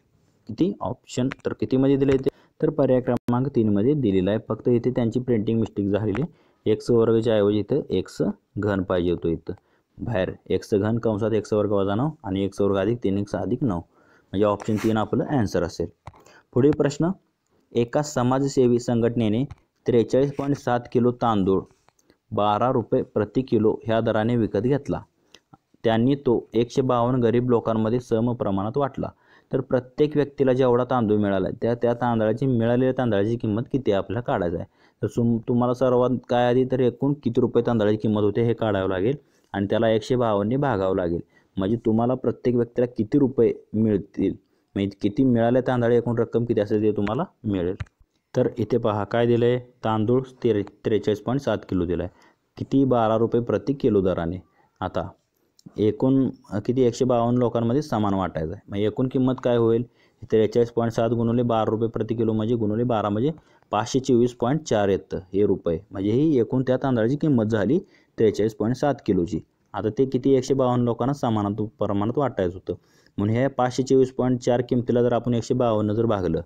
किती ऑप्शन तर कितीमध्ये दिले ते तर पर्याय क्रमांक तीनमध्ये दिलेला आहे फक्त इथे त्यांची प्रिंटिंग मिस्टेक झालेली आहे एक्स वर्गाच्या ऐवजी इथं एक्स घन पाहिजे होतो इथं बाहेर एक्स घन कंसात एक्स वर्ग वजा नऊ आणि एक्स वर्ग अधिक तीन एक्स अधिक नऊ म्हणजे ऑप्शन तीन आपलं ॲन्सर असेल पुढील प्रश्न एका समाजसेवी संघटनेने त्रेचाळीस पॉईंट सात किलो तांदूळ बारा रुपये प्रति किलो ह्या दराने विकत घेतला त्यांनी तो एकशे बावन्न गरीब लोकांमध्ये सम प्रमाणात वाटला तर प्रत्येक व्यक्तीला जेवढा तांदूळ मिळाला त्या त्या तांदळाची मिळालेल्या तांदळाची किंमत किती आपल्याला काढायचं आहे तर सुम तुम्हाला सर्वात काय आधी तर एकूण किती रुपये तांदळाची किंमत होते हे काढावं लागेल आणि त्याला एकशे बावन्नने भागावं लागेल म्हणजे तुम्हाला प्रत्येक व्यक्तीला किती रुपये मिळतील म्हणजे किती मिळाले तांदळे एकूण रक्कम किती असेल ते तुम्हाला मिळेल तर इथे पहा काय दिलं आहे तांदूळ तेरे त्रेचाळीस पॉईंट सात किलो दिला आहे किती बारा रुपये प्रति किलो दराने आता एकूण किती एकशे बावन्न लोकांमध्ये समान वाटायचं आहे मग एकूण किंमत काय होईल त्रेचाळीस पॉईंट सात गुणवले बारा रुपये प्रति किलो म्हणजे गुणवले बारा म्हणजे पाचशे चोवीस पॉईंट चार येतं हे रुपये म्हणजे ही एकूण त्या तांदळाची किंमत झाली त्रेचाळीस पॉईंट सात किलोची आता ते किती एकशे बावन्न लोकांना समान प्रमाणात वाटायचं होतं म्हणून हे पाचशे चोवीस पॉईंट चार किमतीला जर आपण एकशे बावन्न जर भागलं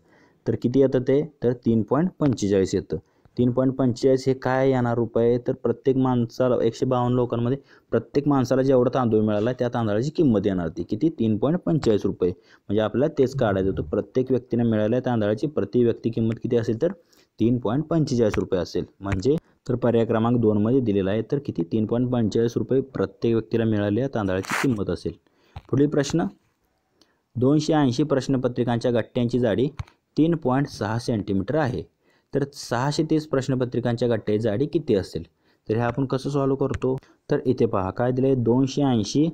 तर किती येतं ते तर तीन पॉईंट पंचेचाळीस येतं तीन पॉईंट पंचेचाळीस हे काय येणार रुपये तर प्रत्येक माणसाला एकशे बावन्न लोकांमध्ये प्रत्येक माणसाला जेवढा तांदूळ मिळाला त्या तांदळाची किंमत येणार ती किती तीन पॉईंट पंचेचाळीस रुपये म्हणजे आपल्याला तेच काढायचं होतं प्रत्येक व्यक्तीने मिळालेल्या तांदळाची प्रति व्यक्ती किंमत किती असेल तर तीन पॉईंट पंचेचाळीस रुपये असेल म्हणजे तर पर्याय क्रमांक दोनमध्ये दिलेला आहे तर किती तीन पॉईंट पंचेचाळीस रुपये प्रत्येक व्यक्तीला मिळालेल्या तांदळाची किंमत असेल पुढील प्रश्न दोनशे ऐंशी प्रश्नपत्रिकांच्या गट्ट्यांची जाडी तीन पॉईंट सहा सेंटीमीटर आहे तर सहाशे तीस प्रश्नपत्रिकांच्या गट्ट्याची जाडी किती असेल तर हे आपण कसं सॉल्व करतो तर इथे पहा काय दिलं आहे दोनशे ऐंशी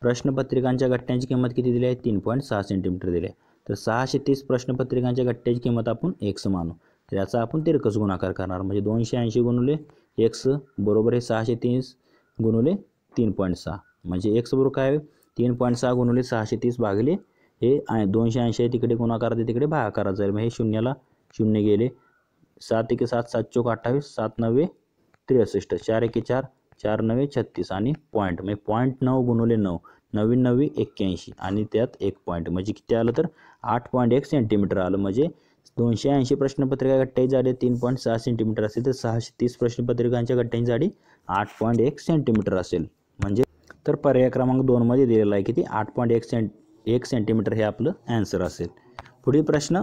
प्रश्नपत्रिकांच्या गट्ट्यांची किंमत किती दिली आहे तीन पॉईंट सहा सेंटीमीटर दिले आहे तर सहाशे तीस प्रश्नपत्रिकांच्या गट्ट्याची किंमत आपण एक्स मानू तर याचा आपण तिरकस गुणाकार करणार म्हणजे दोनशे ऐंशी गुणले एक्स बरोबर हे सहाशे तीस गुणवले तीन पॉईंट सहा म्हणजे एक्स बरोबर काय तीन पॉईंट सहा गुणवले सहाशे तीस भागले हे दोनशे ऐंशी तिकडे गुणाकार तिकडे भागाकार जाईल म्हणजे हे शून्याला शून्य गेले सात एके सात सात चौक अठ्ठावीस सात नव्वे त्रेसष्ट चार एके चार चार नवे छत्तीस आणि पॉईंट म्हणजे पॉईंट नऊ गुणवले नऊ नवीन नवी एक्क्याऐंशी आणि त्यात एक पॉईंट म्हणजे किती आलं तर आठ पॉईंट एक सेंटीमीटर आलं म्हणजे दोनशे ऐंशी प्रश्नपत्रिका गट्ट्याची जाडी तीन पॉईंट सहा सेंटीमीटर असेल तर सहाशे तीस प्रश्नपत्रिकांच्या गट्ट्यांची जाडी आठ पॉईंट एक सेंटीमीटर असेल म्हणजे तर पर्याय क्रमांक दोनमध्ये दिलेला आहे किती आठ पॉईंट एक सेंट एक सेंटीमीटर हे आपलं ॲन्सर असेल पुढील प्रश्न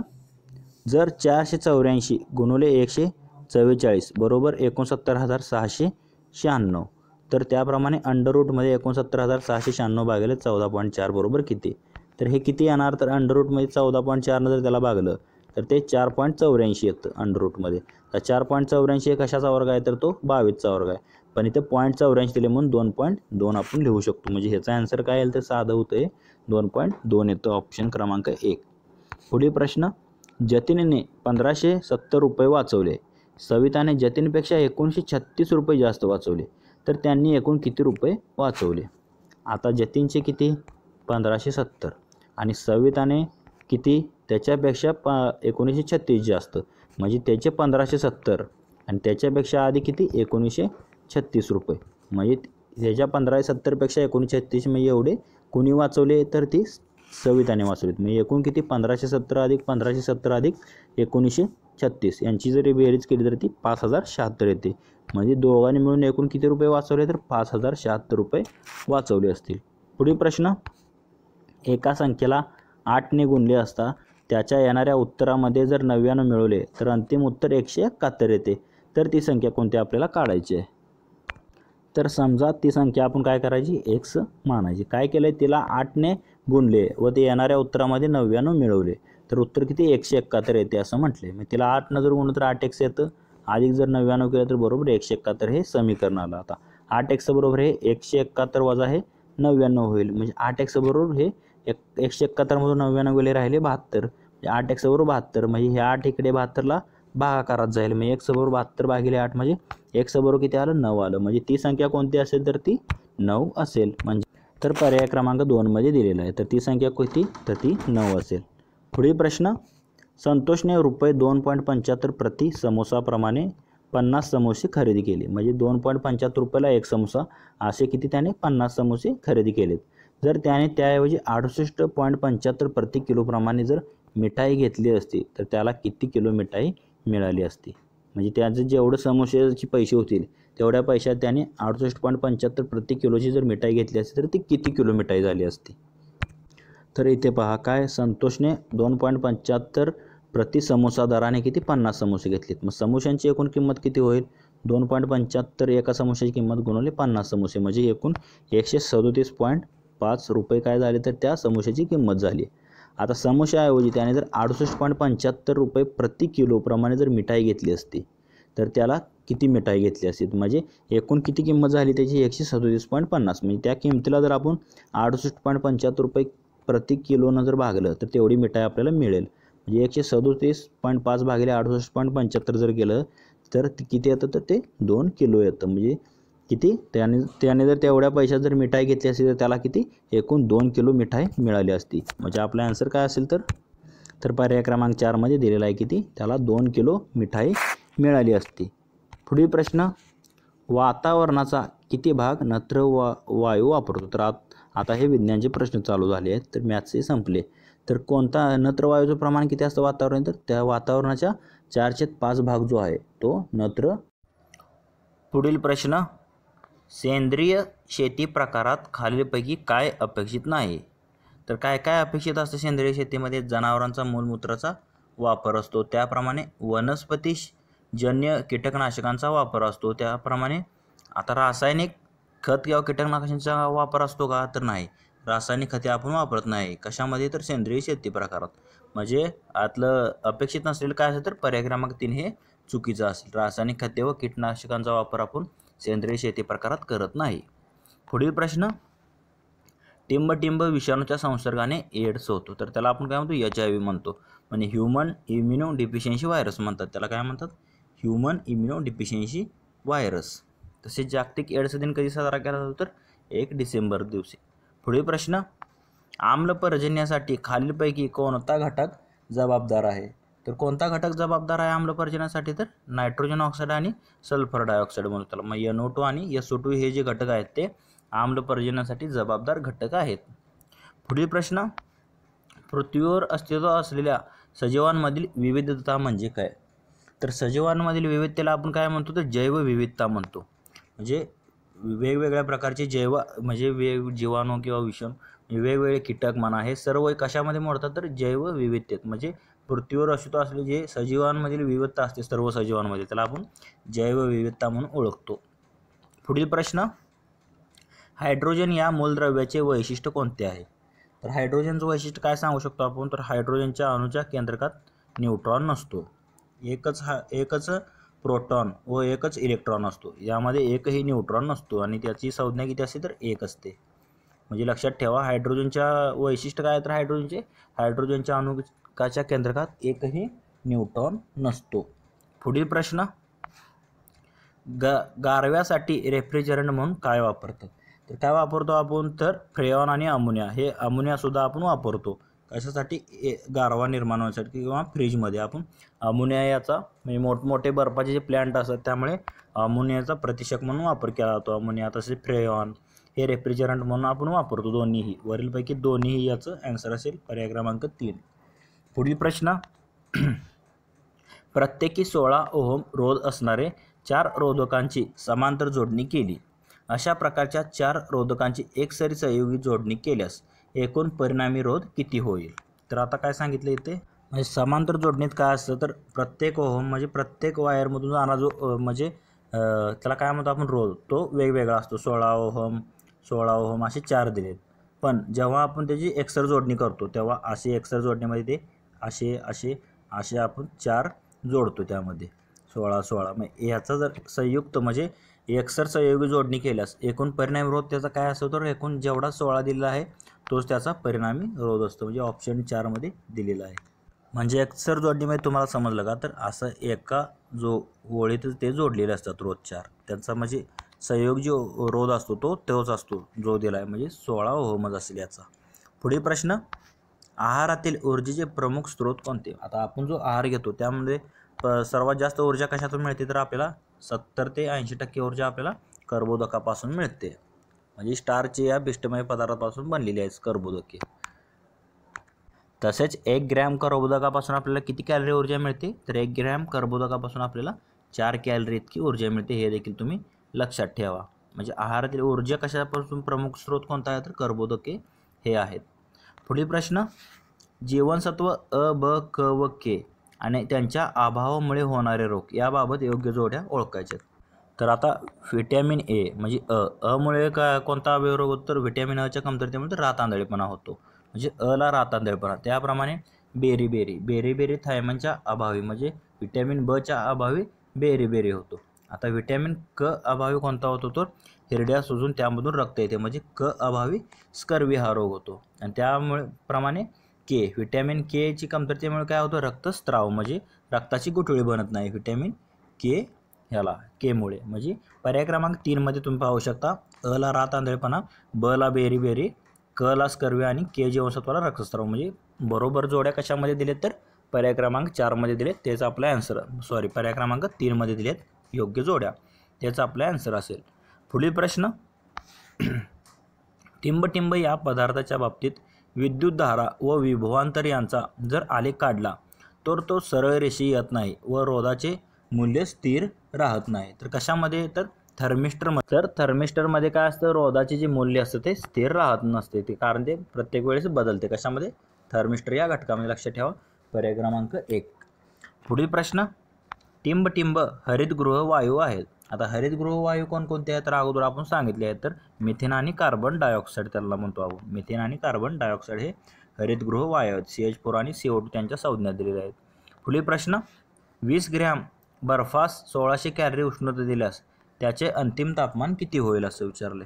जर चारशे चौऱ्याऐंशी गुणुले एकशे चव्वेचाळीस बरोबर एकोणसत्तर हजार सहाशे शहाण्णव तर त्याप्रमाणे अंडर रूटमध्ये एकोणसत्तर हजार सहाशे शहाण्णव भागले चौदा पॉईंट चार बरोबर किती तर हे किती येणार तर अंडररूटमध्ये चौदा पॉईंट चारनं जर त्याला भागलं तर ते चार पॉईंट चौऱ्याऐंशी येतं अंडररूटमध्ये तर चार पॉईंट चौऱ्याऐंशी कशाचा वर्ग आहे तर तो बावीसचा वर्ग आहे पण इथे पॉईंट चौऱ्याऐंशी दिले म्हणून दोन पॉईंट दोन आपण लिहू शकतो म्हणजे ह्याचा आन्सर काय येईल तर साधं होतं आहे दोन पॉईंट दोन येतं ऑप्शन क्रमांक एक पुढील प्रश्न जतीनने पंधराशे सत्तर रुपये वाचवले सविताने जतीनपेक्षा एकोणीसशे छत्तीस रुपये जास्त वाचवले तर त्यांनी एकूण किती रुपये वाचवले आता जतीनचे किती पंधराशे सत्तर आणि सविताने किती त्याच्यापेक्षा प एकोणीसशे छत्तीस जास्त म्हणजे त्याचे पंधराशे सत्तर आणि त्याच्यापेक्षा आधी किती एकोणीसशे छत्तीस रुपये म्हणजे त्याच्या पंधराशे सत्तरपेक्षा एकोणीसशे छत्तीस म्हणजे एवढे कुणी वाचवले तर ती सविताने वासुलीत म्हणजे एकूण किती पंधराशे सत्तर अधिक पंधराशे सत्तर अधिक एकोणीसशे छत्तीस यांची जरी बेरीज केली तर ती पाच हजार शहात्तर येते म्हणजे दोघांनी मिळून एकूण किती रुपये वाचवले तर पाच हजार शहात्तर रुपये वाचवले असतील पुढील प्रश्न एका संख्येला आठने गुणले असता त्याच्या येणाऱ्या उत्तरामध्ये जर नव्यानं मिळवले तर अंतिम उत्तर एकशे एकाहत्तर येते तर ती संख्या कोणती आपल्याला काढायची आहे तर समजा ती संख्या आपण काय करायची एक्स मानायची काय केलं तिला आठने गुणले व ते येणाऱ्या उत्तरामध्ये नव्याण्णव मिळवले तर उत्तर किती एकशे एकाहत्तर येते असं म्हटले मग तिला न जर गुणलं तर आठ एक्स येतं अधिक जर नव्याण्णव केलं तर बरोबर एकशे एकाहत्तर हे समीकरण आलं आता आठ एक्स बरोबर हे एकशे एकाहत्तर वजा हे नव्याण्णव होईल म्हणजे आठ एक्स बरोबर हे एक एकशे एकाहत्तरमधून नव्याण्णव गेले राहिले बहात्तर म्हणजे आठ एक्स बरोबर बहात्तर म्हणजे हे आठ इकडे बहात्तरला भागाकारात जाईल म्हणजे एक बरोबर बहात्तर भागिले आठ म्हणजे एक बरोबर किती आलं नऊ आलं म्हणजे ती संख्या कोणती असेल तर ती नऊ असेल म्हणजे तर पर्याय क्रमांक दोनमध्ये दिलेला आहे तर ती संख्या कोणती तर ती नऊ असेल पुढील प्रश्न संतोषने रुपये दोन पॉईंट पंच्याहत्तर प्रति समोसाप्रमाणे पन्नास समोसे खरेदी केले म्हणजे दोन पॉईंट पंच्याहत्तर रुपयाला एक समोसा असे किती त्याने पन्नास समोसे खरेदी केलेत जर त्याने त्याऐवजी अडुसष्ट पॉईंट पंच्याहत्तर प्रति किलोप्रमाणे जर मिठाई घेतली असती तर त्याला किती किलो मिठाई मिळाली असती म्हणजे त्याचं जेवढं समोश्याचे पैसे होतील तेवढ्या पैशात त्याने अडुसष्ट पॉईंट पंच्याहत्तर प्रति किलोची जर मिठाई घेतली असती तर ती किती किलो मिठाई झाली असती तर इथे पहा काय संतोषने दोन पॉईंट पंच्याहत्तर प्रति समोसा दराने किती पन्नास समोसे घेतलेत मग समोशांची एकूण किंमत किती होईल दोन पॉईंट पंच्याहत्तर एका समोशाची किंमत गुणवली पन्नास समोसे म्हणजे एकूण एकशे सदोतीस पॉईंट पाच रुपये काय झाले तर त्या समोशाची किंमत झाली आता समोशाऐवजी त्याने जर अडुसष्ट पॉईंट पंच्याहत्तर रुपये प्रति किलोप्रमाणे जर मिठाई घेतली असती तर त्याला किती मिठाई घेतली असती म्हणजे एकूण किती किंमत झाली त्याची एकशे सदोतीस पॉईंट पन्नास म्हणजे त्या किमतीला जर आपण अडुसष्ट पॉईंट पंच्याहत्तर रुपये प्रति किलोनं जर भागलं तर तेवढी मिठाई आपल्याला मिळेल म्हणजे एकशे सदोतीस पॉईंट पाच भागिले अडुसष्ट पॉईंट पंच्याहत्तर जर गेलं तर किती येतं तर ते दोन किलो येतं म्हणजे किती त्याने त्याने जर तेवढ्या पैशात जर मिठाई घेतली असती तर त्याला किती एकूण दोन किलो मिठाई मिळाली असती म्हणजे आपला आन्सर काय असेल तर तर पर्याय क्रमांक चारमध्ये दिलेला आहे किती त्याला दोन किलो मिठाई मिळाली असती पुढील प्रश्न वातावरणाचा किती भाग नत्र वा वायू वापरतो तर आत आता हे विज्ञानचे प्रश्न चालू झाले आहेत तर मॅथ्सही संपले तर कोणता नत्र वायूचं प्रमाण किती असतं वातावरण तर त्या वातावरणाच्या चारशे पाच भाग जो आहे तो नत्र पुढील प्रश्न सेंद्रिय शेती प्रकारात खालीलपैकी काय अपेक्षित नाही तर काय काय अपेक्षित असतं सेंद्रिय शेतीमध्ये जनावरांचा मूलमूत्राचा वापर असतो त्याप्रमाणे वनस्पतीजन्य कीटकनाशकांचा वापर असतो त्याप्रमाणे आता रासायनिक खत किंवा कीटकनाशकांचा वापर असतो का तर नाही रासायनिक खते आपण वापरत नाही कशामध्ये तर सेंद्रिय शेती प्रकारात म्हणजे आतलं अपेक्षित नसलेलं काय असेल तर पर्यायक्रमांक तीन हे चुकीचं असेल रासायनिक खते व कीटकनाशकांचा वापर आपण सेंद्रिय शेती प्रकारात करत नाही पुढील प्रश्न टिंबटिंब विषाणूच्या संसर्गाने एड्स होतो तर त्याला आपण काय म्हणतो एच आय व्ही म्हणतो म्हणजे ह्युमन इम्युनो डिफिशियन्सी व्हायरस म्हणतात त्याला काय म्हणतात ह्युमन इम्युनो डिफिशियन्सी व्हायरस तसेच जागतिक एड्स दिन कधी साजरा केला जातो तर एक डिसेंबर दिवशी पुढील प्रश्न आम्ल पर्जन्यासाठी खालीलपैकी कोणता घटक जबाबदार आहे तर कोणता घटक जबाबदार आहे आम्लपर्जनासाठी तर नायट्रोजन ऑक्साईड आणि सल्फर डायऑक्साईड म्हणतो मग एनओ टू आणि एसओ टू हे जे घटक आहेत ते आम्लपर्जनासाठी जबाबदार घटक आहेत पुढील प्रश्न पृथ्वीवर अस्तित्व असलेल्या सजीवांमधील विविधता म्हणजे काय तर सजीवांमधील विविधतेला आपण काय म्हणतो तर जैवविविधता म्हणतो म्हणजे वेगवेगळ्या प्रकारचे जैव म्हणजे वेग जीवाणू किंवा विषम म्हणजे वेगवेगळे कीटक म्हणा हे सर्व कशामध्ये मोडतात तर जैवविविधतेत म्हणजे पृथ्वीवर अस्तित्व असले जे सजीवांमधील विविधता असते सर्व सजीवांमध्ये त्याला आपण जैवविविधता म्हणून ओळखतो पुढील प्रश्न हायड्रोजन या मूलद्रव्याचे वैशिष्ट्य कोणते आहे तर हायड्रोजनचं वैशिष्ट्य काय सांगू शकतो आपण तर हायड्रोजनच्या अणुच्या केंद्रकात न्यूट्रॉन नसतो एकच हा एकच प्रोटॉन व एकच इलेक्ट्रॉन असतो यामध्ये एकही न्यूट्रॉन नसतो आणि त्याची संज्ञा किती असते तर एक असते म्हणजे लक्षात ठेवा हायड्रोजनच्या वैशिष्ट्य काय तर हायड्रोजनचे हायड्रोजनच्या अणु घटकाच्या केंद्रकात एकही न्यूटॉन नसतो पुढील प्रश्न ग गारव्यासाठी रेफ्रिजरंट म्हणून काय वापरतात तर काय वापरतो आपण तर फ्रेऑन आणि अमोनिया हे अमोनियासुद्धा आपण वापरतो कशासाठी गारवा निर्माण होण्यासाठी किंवा फ्रीजमध्ये आपण अमोनिया याचा म्हणजे मोठमोठे बर्फाचे जे प्लांट असतात त्यामुळे अमोनियाचा प्रतिषेक म्हणून वापर केला जातो अमोनिया तसेच फ्रेऑन हे रेफ्रिजरंट म्हणून आपण वापरतो दोन्हीही वरीलपैकी दोन्हीही याचं अँसर असेल पर्याय क्रमांक तीन पुढील प्रश्न प्रत्येकी सोळा ओहम रोध असणारे चार रोधकांची समांतर जोडणी केली अशा प्रकारच्या चार रोधकांची एकसरी सहयोगी जोडणी केल्यास एकूण परिणामी रोध किती होईल तर आता काय सांगितलं इथे म्हणजे समांतर जोडणीत काय असतं तर प्रत्येक ओहम म्हणजे प्रत्येक वायरमधून जाणारा जो म्हणजे त्याला काय म्हणतो आपण रोध तो वेगवेगळा असतो सोळा ओहम सोळा ओहम असे चार दिलेत पण जेव्हा आपण त्याची एक्सर जोडणी करतो तेव्हा अशी एक्सर जोडणीमध्ये ते असे असे असे आपण चार जोडतो त्यामध्ये सोळा सोळा मग ह्याचा जर संयुक्त म्हणजे एक्सर सहयोगी जोडणी केल्यास एकूण परिणामी रोध त्याचा काय असतो तर एकूण जेवढा सोळा दिलेला आहे तोच त्याचा परिणामी रोध असतो म्हणजे ऑप्शन चारमध्ये दिलेला आहे म्हणजे एकसर जोडणीमध्ये तुम्हाला समजलं का तर असं एका जो ओळीतच ते जोडलेले असतात रोध चार त्यांचा म्हणजे संयोग जो रोध असतो तो तोच असतो जो दिला आहे म्हणजे सोळा ओहमज असेल याचा पुढील प्रश्न आहारातील ऊर्जेचे प्रमुख स्रोत कोणते आता आपण जो आहार घेतो त्यामध्ये सर्वात जास्त ऊर्जा कशातून मिळते तर आपल्याला सत्तर ते ऐंशी टक्के ऊर्जा आपल्याला कर्बोदकापासून मिळते म्हणजे स्टारचे या बिष्टमय पदार्थापासून बनलेली आहेत कर्बोदके तसेच एक ग्रॅम कर्बोदकापासून आपल्याला किती कॅलरी ऊर्जा मिळते तर एक ग्रॅम कर्बोदकापासून आपल्याला चार कॅलरी इतकी ऊर्जा मिळते हे देखील तुम्ही लक्षात ठेवा म्हणजे आहारातील ऊर्जा कशापासून प्रमुख स्रोत कोणता आहे तर कर्बोदके हे आहेत पुढील प्रश्न जीवनसत्व अ ब क व के आणि त्यांच्या अभावामुळे होणारे रोग याबाबत योग्य जोड्या ओळखायच्या तर आता व्हिटॅमिन ए म्हणजे अ अमुळे काय कोणता रोग होतो तर व्हिटॅमिन अच्या कमतरतेमुळे तर रातांदळीपणा होतो म्हणजे अला रातांदळीपणा त्याप्रमाणे बेरी बेरी बेरी बेरी थायमनच्या अभावी म्हणजे व्हिटॅमिन बच्या अभावी बेरी बेरी होतो आता व्हिटॅमिन क अभावी कोणता होतो तर हिरड्या सुजून त्यामधून रक्त येते म्हणजे क अभावी स्कर्वी हा रोग होतो आणि त्यामुळे प्रमाणे के व्हिटॅमिन केची कमतरतेमुळे काय होतं रक्तस्त्राव म्हणजे रक्ताची गुठळी बनत नाही व्हिटॅमिन के ह्याला केमुळे म्हणजे पर्याय क्रमांक तीनमध्ये तुम्ही पाहू शकता अ ला रात आंधळेपणा ब ला बेरी बेरी क ला स्कर्वी आणि के जीवनसत्वाला रक्तस्त्राव म्हणजे बरोबर जोड्या कशामध्ये दिलेत तर पर्याय क्रमांक चारमध्ये दिलेत तेच आपला आन्सर सॉरी पर्याय क्रमांक तीनमध्ये दिलेत योग्य जोड्या त्याचा आपला ॲन्सर असेल पुढील प्रश्न टिंबटिंब या पदार्थाच्या बाबतीत विद्युतधारा व विभवांतर यांचा जर आलेख काढला तर तो सरळ रेषी येत नाही व रोधाचे मूल्य स्थिर राहत नाही तर कशामध्ये तर मध्ये तर थर्मिस्टरमध्ये काय असतं रोधाचे जे मूल्य असतं ते स्थिर राहत नसते ते कारण ते प्रत्येक वेळेस बदलते कशामध्ये थर्मिस्टर या घटकामध्ये लक्षात ठेवा पर्याय क्रमांक एक पुढील प्रश्न टिंबटिंब हरितगृह वायू आहेत आता हरितगृह वायू कोणकोणते आहेत तर अगोदर आपण सांगितले आहेत तर मिथेन आणि कार्बन डायऑक्साईड त्याला म्हणतो आपण मिथेन आणि कार्बन डायऑक्साईड हे हरितगृह वायू आहेत सी एच फोर आणि सी ओ टू त्यांच्या संज्ञा दिलेल्या आहेत खुली प्रश्न वीस ग्रॅम बर्फास सोळाशे कॅलरी उष्णता दिल्यास त्याचे अंतिम तापमान किती होईल असं विचारले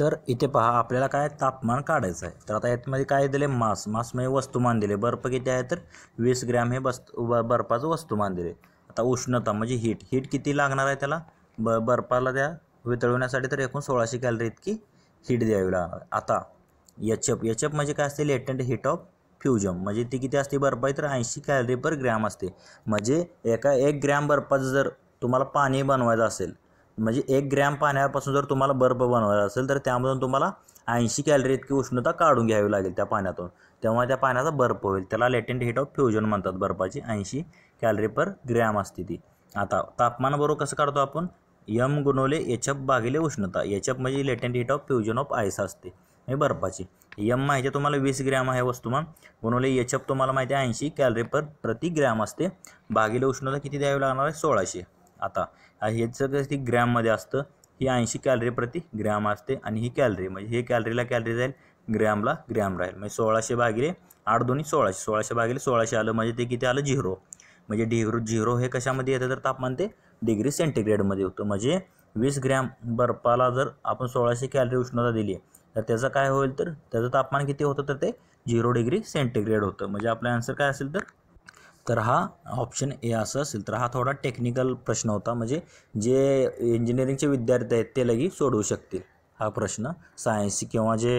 तर इथे पहा आपल्याला काय तापमान काढायचं आहे तर आता यातमध्ये काय दिले मास मास म्हणजे वस्तुमान दिले बर्फ किती आहे तर वीस ग्रॅम हे बस बर्फाचं वस्तुमान दिले आता उष्णता म्हणजे हीट हीट किती लागणार आहे त्याला ब बर्फाला त्या वितळवण्यासाठी तर एकूण सोळाशे कॅलरी इतकी हीट द्यावी लागणार आता एचएफ एचएफ म्हणजे काय असते लेटंट हीट ऑफ फ्युजम म्हणजे ती किती असते बर्फाई तर ऐंशी कॅलरी पर ग्रॅम असते म्हणजे एका एक ग्रॅम बर्फाचं जर तुम्हाला पाणी बनवायचं असेल म्हणजे एक ग्रॅम पाण्यापासून जर तुम्हाला बर्फ बनवायचा असेल तर त्यामधून तुम्हाला ऐंशी कॅलरी इतकी उष्णता काढून घ्यावी लागेल त्या पाण्यातून तेव्हा त्या पाण्याचा बर्फ होईल त्याला लेटेंट हीट ऑफ फ्युजन म्हणतात बर्फाची ऐंशी कॅलरी पर ग्रॅम असते ती आता तापमानाबरोबर कसं काढतो आपण यम गुणवले एचअप भागिले उष्णता एचअप म्हणजे latent heat of fusion of ice असते म्हणजे बर्फाची यम माहिती तुम्हाला वीस ग्रॅम आहे वस्तुमान गुणवले एचअप तुम्हाला माहिती आहे ऐंशी कॅलरी पर प्रति ग्रॅम असते भागिले उष्णता किती द्यावी लागणार आहे सोळाशे आता हे सगळं ती ग्रॅममध्ये असतं ही ऐंशी कॅलरी प्रति ग्रॅम असते आणि ही कॅलरी म्हणजे हे कॅलरीला कॅलरी जाईल ग्रॅमला ग्रॅम राहील म्हणजे सोळाशे भागिले आठ दोन्ही सोळाशे सोळाशे भागिले सोळाशे आलं म्हणजे ते किती आलं झिरो म्हणजे ढिरो झिरो हे कशामध्ये येतं तर तापमान ते डिग्री सेंटीग्रेडमध्ये होतं म्हणजे वीस ग्रॅम बर्फाला जर आपण सोळाशे कॅलरी उष्णता दिली तर त्याचं काय होईल तर त्याचं तापमान किती होतं तर ते झिरो डिग्री सेंटीग्रेड होतं म्हणजे आपलं आन्सर काय असेल तर तर हा ऑप्शन ए असं असेल तर हा थोडा टेक्निकल प्रश्न होता म्हणजे जे इंजिनिअरिंगचे विद्यार्थी आहेत ते लगी सोडवू शकतील हा प्रश्न सायन्स किंवा जे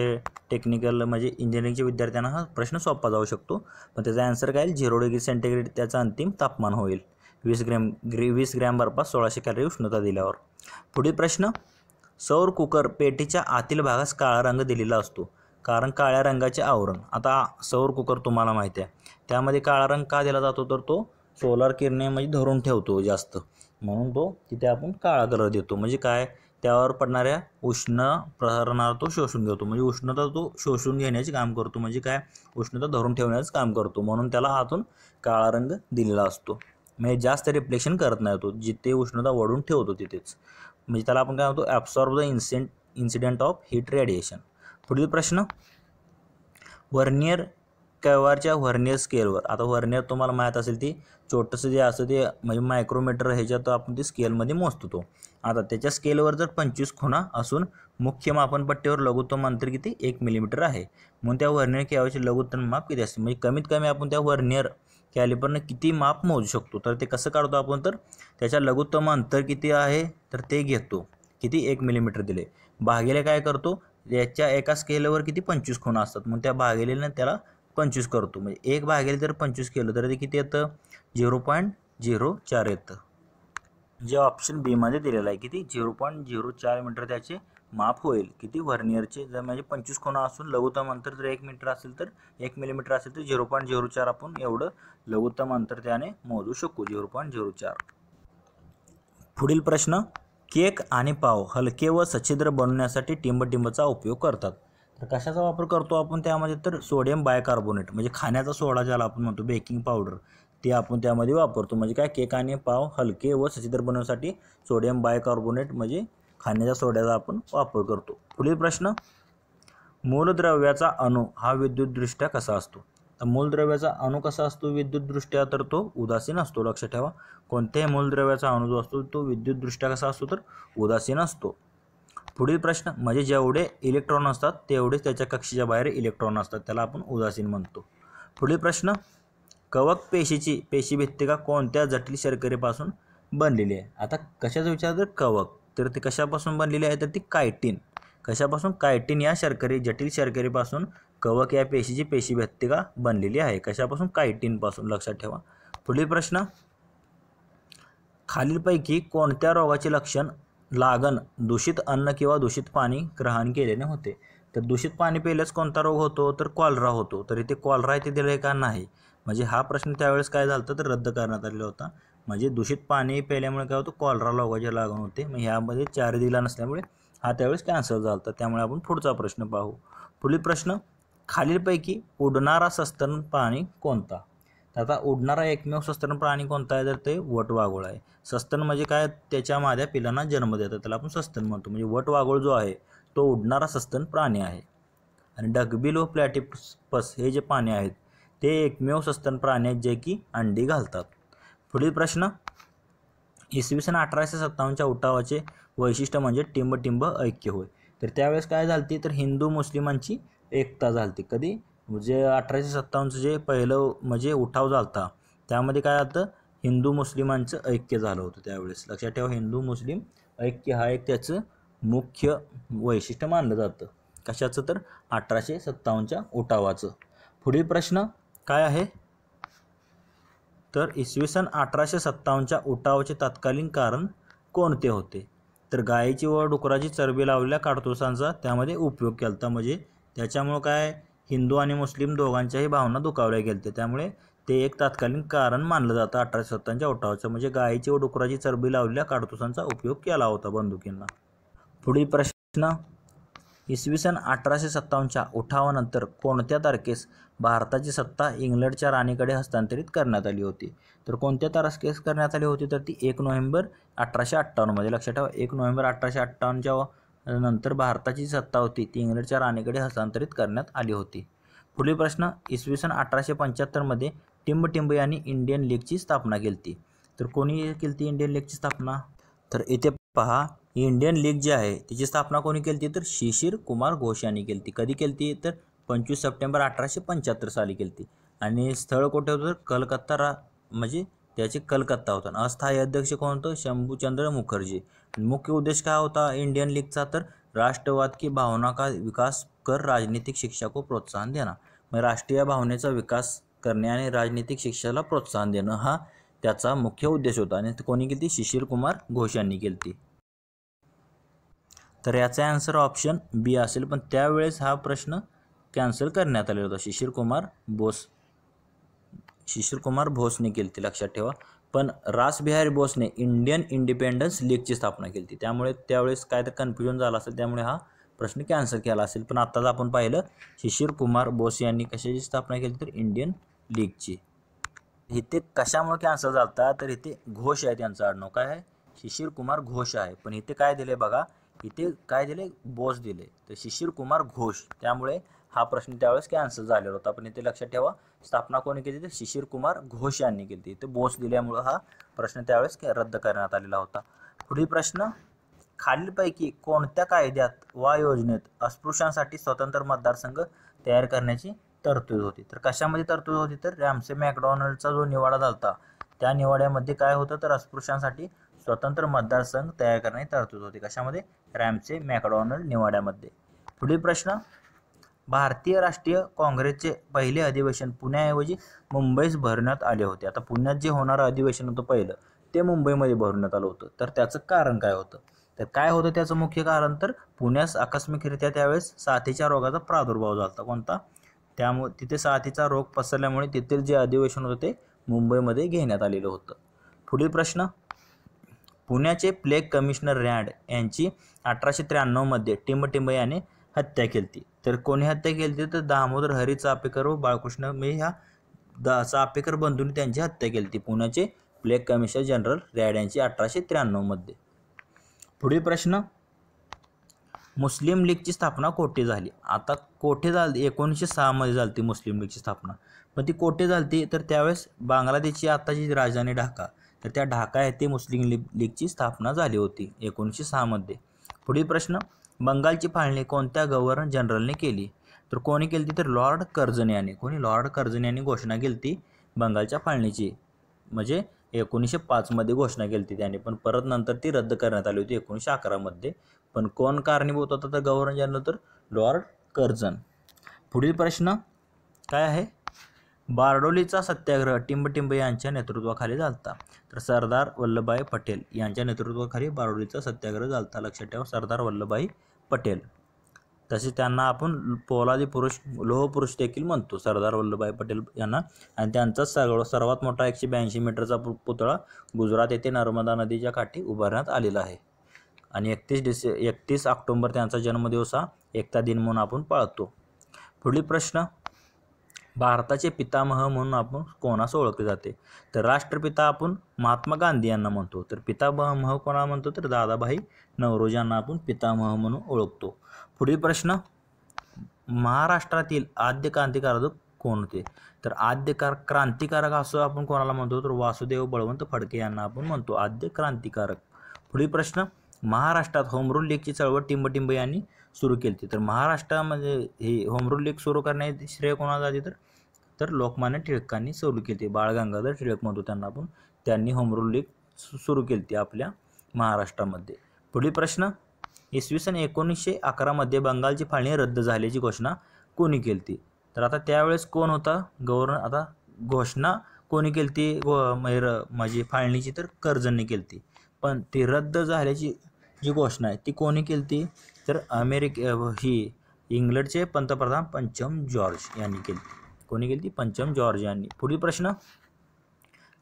टेक्निकल म्हणजे इंजिनिअरिंगच्या विद्यार्थ्यांना हा प्रश्न सोपा जाऊ शकतो पण त्याचा ॲन्सर काय झिरो डिग्री सेंटीग्रेड त्याचा अंतिम तापमान होईल वीस ग्रॅम ग्री वीस ग्रॅम बरपास सोळाशे कॅलरी उष्णता दिल्यावर पुढील प्रश्न सौर कुकर पेटीच्या आतील भागास काळा रंग दिलेला असतो कारण काळ्या रंगाचे आवरण आता सौर कुकर तुम्हाला माहिती आहे त्यामध्ये काळा रंग का दिला जातो तर तो सोलार किरणे म्हणजे धरून ठेवतो जास्त म्हणून तो तिथे आपण काळा कलर देतो म्हणजे काय त्यावर पडणाऱ्या उष्ण प्रहरणार तो शोषून घेतो म्हणजे उष्णता तो शोषून घेण्याचे काम करतो म्हणजे काय उष्णता धरून ठेवण्याचं काम करतो म्हणून त्याला हातून काळा रंग दिलेला असतो म्हणजे जास्त रिफ्लेक्शन करत नाही तो जिथे उष्णता वडून ठेवतो तिथेच म्हणजे त्याला आपण काय म्हणतो ॲब्सॉर्ब द इन्सेंट इन्सिडेंट ऑफ हिट रेडिएशन पुढील प्रश्न वर्नियर कव्हारच्या व्हर्नियर स्केलवर आता व्हर्नियर तुम्हाला माहीत असेल ती छोटंसं जे असं ते म्हणजे मायक्रोमीटर ह्याच्यात आपण ते स्केलमध्ये मोजतो आता त्याच्या स्केलवर जर पंचवीस खुणा असून मुख्य मापनपट्टीवर लघुत्तम अंतर किती एक मिलीमीटर आहे म्हणून त्या वर्नियर खेळाचे लघुत्तम माप किती असते म्हणजे कमीत कमी आपण त्या वर्नियर कॅलिपरनं किती माप मोजू शकतो तर ते कसं काढतो आपण तर त्याच्या लघुत्तम अंतर किती आहे तर ते घेतो किती एक मिलीमीटर दिले भागेले काय करतो याच्या एका स्केलवर किती पंचवीस खुणा असतात मग त्या भागेलेनं त्याला पंचवीस करतो म्हणजे एक भागेल जर पंचवीस केलं तर ते किती येतं झिरो पॉईंट झिरो चार येतं जे ऑप्शन बीमध्ये दिलेलं आहे किती झिरो पॉईंट झिरो चार मीटर त्याचे माप होईल किती व्हर्नियरचे जर म्हणजे पंचवीस कोणा असून लघुतम अंतर जर एक मीटर असेल तर एक मिलीमीटर असेल तर झिरो पॉईंट झिरो चार आपण एवढं लघुतम अंतर त्याने मोजू शकू झिरो पॉईंट झिरो चार पुढील प्रश्न केक आणि पाव हलके व सच्छिद्र बनवण्यासाठी टिंबटिंबचा उपयोग करतात तर कशाचा वापर करतो आपण त्यामध्ये तर सोडियम बायकार्बोनेट म्हणजे खाण्याचा सोडा ज्याला आपण म्हणतो बेकिंग पावडर ते आपण त्यामध्ये वापरतो म्हणजे काय केक आणि पाव हलके व सचित्र बनवण्यासाठी सोडियम बायकार्बोनेट म्हणजे खाण्याच्या सोड्याचा आपण वापर करतो पुढील प्रश्न मूलद्रव्याचा अणू हा विद्युतदृष्ट्या कसा असतो तर मूलद्रव्याचा अणू कसा असतो विद्युतदृष्ट्या तर तो उदासीन असतो लक्षात ठेवा कोणत्याही मूलद्रव्याचा अणु जो असतो तो विद्युतदृष्ट्या कसा असतो तर उदासीन असतो पुढील प्रश्न म्हणजे जेवढे इलेक्ट्रॉन असतात तेवढेच त्याच्या कक्षेच्या बाहेर इलेक्ट्रॉन असतात त्याला आपण उदासीन म्हणतो पुढील प्रश्न कवक पेशीची पेशीभित्तिका कोणत्या जटिल शर्करेपासून बनलेली आहे आता कशाचा विचार तर कवक तर ती कशापासून बनलेली आहे तर ती कायटीन कशापासून कायटीन या शर्करी जटिल शर्करेपासून कवक या पेशीची पेशीभित्तिका बनलेली आहे कशापासून कायटीनपासून लक्षात ठेवा पुढील प्रश्न खालीलपैकी कोणत्या रोगाचे लक्षण लागण दूषित अन्न किंवा दूषित पाणी ग्रहण केलेले होते तर दूषित पाणी पिल्यास कोणता रोग होतो तर कॉलरा होतो तर इथे कॉलरा इथे दिलं आहे का नाही म्हणजे हा प्रश्न त्यावेळेस काय झाला तर रद्द करण्यात आलेला होता म्हणजे दूषित पाणी प्यायल्यामुळे काय होतं कॉलरा रोगाचे लागण होते मग ह्यामध्ये चार दिला नसल्यामुळे हा त्यावेळेस कॅन्सर झाला होता त्यामुळे आपण पुढचा प्रश्न पाहू पुढील प्रश्न खालीलपैकी उडणारा सस्तन पाणी कोणता तर आता उडणारा एकमेव सस्तन प्राणी कोणता आहे तर ते वटवाघोळ आहे सस्तन म्हणजे काय त्याच्या माद्या पिलांना जन्म देतात त्याला आपण सस्तन म्हणतो म्हणजे वटवाघोळ जो आहे तो उडणारा सस्तन प्राणी आहे आणि डगबिल व प्लॅटिपस हे जे प्राणी आहेत ते एकमेव सस्तन प्राणी आहेत जे की अंडी घालतात पुढील प्रश्न इसवी सन अठराशे सत्तावन्नच्या उठावाचे वैशिष्ट्य म्हणजे टिंबटिंब ऐक्य होय तर त्यावेळेस काय झालती तर हिंदू मुस्लिमांची एकता झालती कधी म्हणजे अठराशे सत्तावन्नचं जे पहिलं म्हणजे उठाव झाला होता त्यामध्ये काय होतं हिंदू मुस्लिमांचं ऐक्य झालं होतं त्यावेळेस लक्षात ठेवा हिंदू मुस्लिम ऐक्य हा एक त्याचं मुख्य वैशिष्ट्य मानलं जातं कशाचं तर अठराशे सत्तावन्नच्या उठावाचं पुढील प्रश्न काय आहे तर इसवी सन अठराशे सत्तावन्नच्या उठावाचे तत्कालीन कारण कोणते होते तर गायीची व डुकराची चरबी लावलेल्या काडतुसांचा त्यामध्ये उपयोग केला होता म्हणजे त्याच्यामुळं काय हिंदू आणि मुस्लिम दोघांच्याही भावना दुखावल्या गेल्या त्यामुळे ते एक तात्कालीन कारण मानलं जातं अठराशे सत्तावन्नच्या उठावाचं म्हणजे गायीची व डुकराची चरबी लावलेल्या काडतुसांचा उपयोग केला होता बंदुकींना पुढील प्रश्न इसवी सन अठराशे सत्तावन्नच्या उठावानंतर कोणत्या तारखेस भारताची सत्ता इंग्लंडच्या राणीकडे हस्तांतरित करण्यात आली होती तर कोणत्या तारखेस करण्यात आली होती तर ती एक नोव्हेंबर अठराशे अठ्ठावन्नमध्ये लक्षात ठेवा एक नोव्हेंबर अठराशे अठ्ठावन्नच्या नंतर भारताची सत्ता होती ती इंग्लंडच्या राणीकडे हस्तांतरित करण्यात आली होती पुढील प्रश्न इसवी सन अठराशे पंच्याहत्तरमध्ये टिंब टिंब यांनी इंडियन लीगची स्थापना केली तर कोणी केली ती इंडियन लीगची स्थापना तर इथे पहा इंडियन लीग जी आहे तिची स्थापना कोणी केली ती तर शिशिर कुमार घोष यांनी केली होती कधी केली ती तर पंचवीस सप्टेंबर अठराशे पंच्याहत्तर साली केली ती आणि स्थळ कुठे होतं तर कलकत्ता रा म्हणजे त्याचे कलकत्ता होता अस्थायी अध्यक्ष कोण होतं शंभूचंद्र मुखर्जी मुख्य उद्देश काय होता इंडियन लीगचा तर राष्ट्रवाद की भावना का विकास कर राजनीतिक शिक्षा को प्रोत्साहन देना मग राष्ट्रीय भावनेचा विकास करणे आणि राजनीतिक शिक्षाला प्रोत्साहन देणं हा त्याचा मुख्य उद्देश होता आणि कोणी केली शिशिर कुमार घोष यांनी केली ती तर याचा आन्सर ऑप्शन बी असेल पण त्यावेळेस हा प्रश्न कॅन्सल करण्यात आलेला होता शिशिर कुमार बोस कुमार भोसने केली ती लक्षात ठेवा पण रासबिहारी बोसने इंडियन इंडिपेंडन्स लीगची स्थापना केली होती त्यामुळे त्यावेळेस काय तर कन्फ्युजन झाला असेल त्यामुळे हा प्रश्न कॅन्सल केला असेल पण आत्ताच आपण पाहिलं शिशिर कुमार बोस यांनी कशाची स्थापना केली तर इंडियन लीगची इथे कशामुळे कॅन्सल झाला तर इथे घोष आहे त्यांचा आडनाव काय आहे शिशिर कुमार घोष आहे पण इथे काय दिले बघा इथे काय दिले बोस दिले तर शिशिर कुमार घोष त्यामुळे हा प्रश्न त्यावेळेस कॅन्सल झालेला होता पण इथे लक्षात ठेवा स्थापना कोणी केली तर शिशिर कुमार घोष यांनी केली ते बोस दिल्यामुळं हा प्रश्न त्यावेळेस रद्द करण्यात आलेला होता पुढील प्रश्न खालीलपैकी कोणत्या कायद्यात वा योजनेत अस्पृश्यांसाठी स्वतंत्र मतदारसंघ तयार करण्याची तरतूद होती तर कशामध्ये तरतूद होती तर रॅमसे मॅकडॉनल्डचा जो निवाडा झाला त्या निवाड्यामध्ये काय होतं तर अस्पृश्यांसाठी स्वतंत्र मतदारसंघ तयार करण्याची तरतूद होती कशामध्ये रॅमसे मॅकडॉनल्ड निवाड्यामध्ये पुढील प्रश्न भारतीय राष्ट्रीय काँग्रेसचे पहिले अधिवेशन पुण्याऐवजी मुंबईस भरण्यात आले होते आता पुण्यात जे होणारं अधिवेशन होतं पहिलं ते मुंबईमध्ये भरण्यात आलं होतं तर त्याचं कारण काय होतं तर काय होतं त्याचं मुख्य कारण तर पुण्यास आकस्मिकरित्या त्यावेळेस साथीच्या रोगाचा प्रादुर्भाव झाला होता कोणता त्यामुळे तिथे साथीचा रोग पसरल्यामुळे तेथील जे अधिवेशन होतं ते मुंबईमध्ये घेण्यात आलेलं होतं पुढील प्रश्न पुण्याचे प्लेग कमिशनर रॅड यांची अठराशे त्र्याण्णवमध्ये टिंबटिंब याने हत्या केली तर कोणी हत्या केली तर दामोदर हरी चापेकर व बाळकृष्ण मे ह्या दा चापेकर बंधूंनी त्यांची हत्या केली पुण्याचे प्लेग कमिशनर जनरल रॅड यांची अठराशे त्र्याण्णवमध्ये पुढील प्रश्न मुस्लिम लीगची स्थापना कोठे झाली आता कोठे झाली एकोणीसशे सहामध्ये झाली ती मुस्लिम लीगची स्थापना पण ती कोठे झाली तर त्यावेळेस बांगलादेशची आताची राजधानी ढाका तर त्या ढाका येथे मुस्लिम लीग लीगची स्थापना झाली होती एकोणीसशे सहामध्ये पुढील प्रश्न बंगालची फाळणी कोणत्या गव्हर्नर जनरलने केली तर कोणी केली ती तर लॉर्ड कर्जन यांनी कोणी लॉर्ड कर्जन यांनी घोषणा केली ती बंगालच्या फाळणीची म्हणजे एकोणीसशे पाचमध्ये घोषणा केली ती त्याने पण परत नंतर ती रद्द करण्यात आली होती एकोणीसशे अकरामध्ये पण कोण कारणीभूत होता तर गव्हर्नर जनरल तर लॉर्ड कर्जन पुढील प्रश्न काय आहे बारडोलीचा सत्याग्रह टिंबटिंब यांच्या नेतृत्वाखाली झालता तर सरदार वल्लभभाई पटेल यांच्या नेतृत्वाखाली बारडोलीचा सत्याग्रह झालता लक्षात ठेवा सरदार वल्लभभाई पटेल तसे त्यांना आपण पोलादी पुरुष लोहपुरुष देखील म्हणतो सरदार वल्लभभाई पटेल यांना आणि त्यांचा सगळं सर्वात मोठा एकशे ब्याऐंशी मीटरचा पुतळा गुजरात येथे नर्मदा नदीच्या काठी उभारण्यात आलेला आहे आणि एकतीस डिसे एकतीस ऑक्टोंबर त्यांचा जन्मदिवस हा एकता दिन म्हणून आपण पाळतो पुढील प्रश्न भारताचे पितामह म्हणून आपण कोणास ओळखले जाते तर राष्ट्रपिता आपण महात्मा गांधी यांना म्हणतो तर पितामह कोणाला म्हणतो तर दादाभाई नवरोज यांना आपण पितामह म्हणून ओळखतो पुढील प्रश्न महाराष्ट्रातील आद्य क्रांतिकारक कोण होते तर आद्य क्रांतिकारक असं आपण कोणाला म्हणतो तर वासुदेव बळवंत फडके यांना आपण म्हणतो आद्य क्रांतिकारक पुढील प्रश्न महाराष्ट्रात होमरूल लीगची चळवळ टिंबटिंब यांनी सुरू केली होती तर महाराष्ट्रामध्ये ही होम रूल लीग सुरू करण्यात श्रेय कोणाला आधी तर तर लोकमान्य टिळकांनी सुरू केली होती बाळ गंगाधर टिळक म्हणतो त्यांना आपण त्यांनी होम रूल लीग सुरू केली होती आपल्या महाराष्ट्रामध्ये पुढील प्रश्न इसवी सन एकोणीसशे अकरामध्ये बंगालची फाळणी रद्द झाल्याची घोषणा कोणी केली होती तर आता त्यावेळेस कोण होता गव्हर्नर आता घोषणा कोणी केली ती म्हणजे फाळणीची तर कर्जनने केली पण ती रद्द झाल्याची जी घोषणा आहे ती कोणी केली ती तर अमेरिके ही इंग्लंडचे पंतप्रधान पंचम जॉर्ज यांनी केली कोणी केली ती पंचम जॉर्ज यांनी पुढील प्रश्न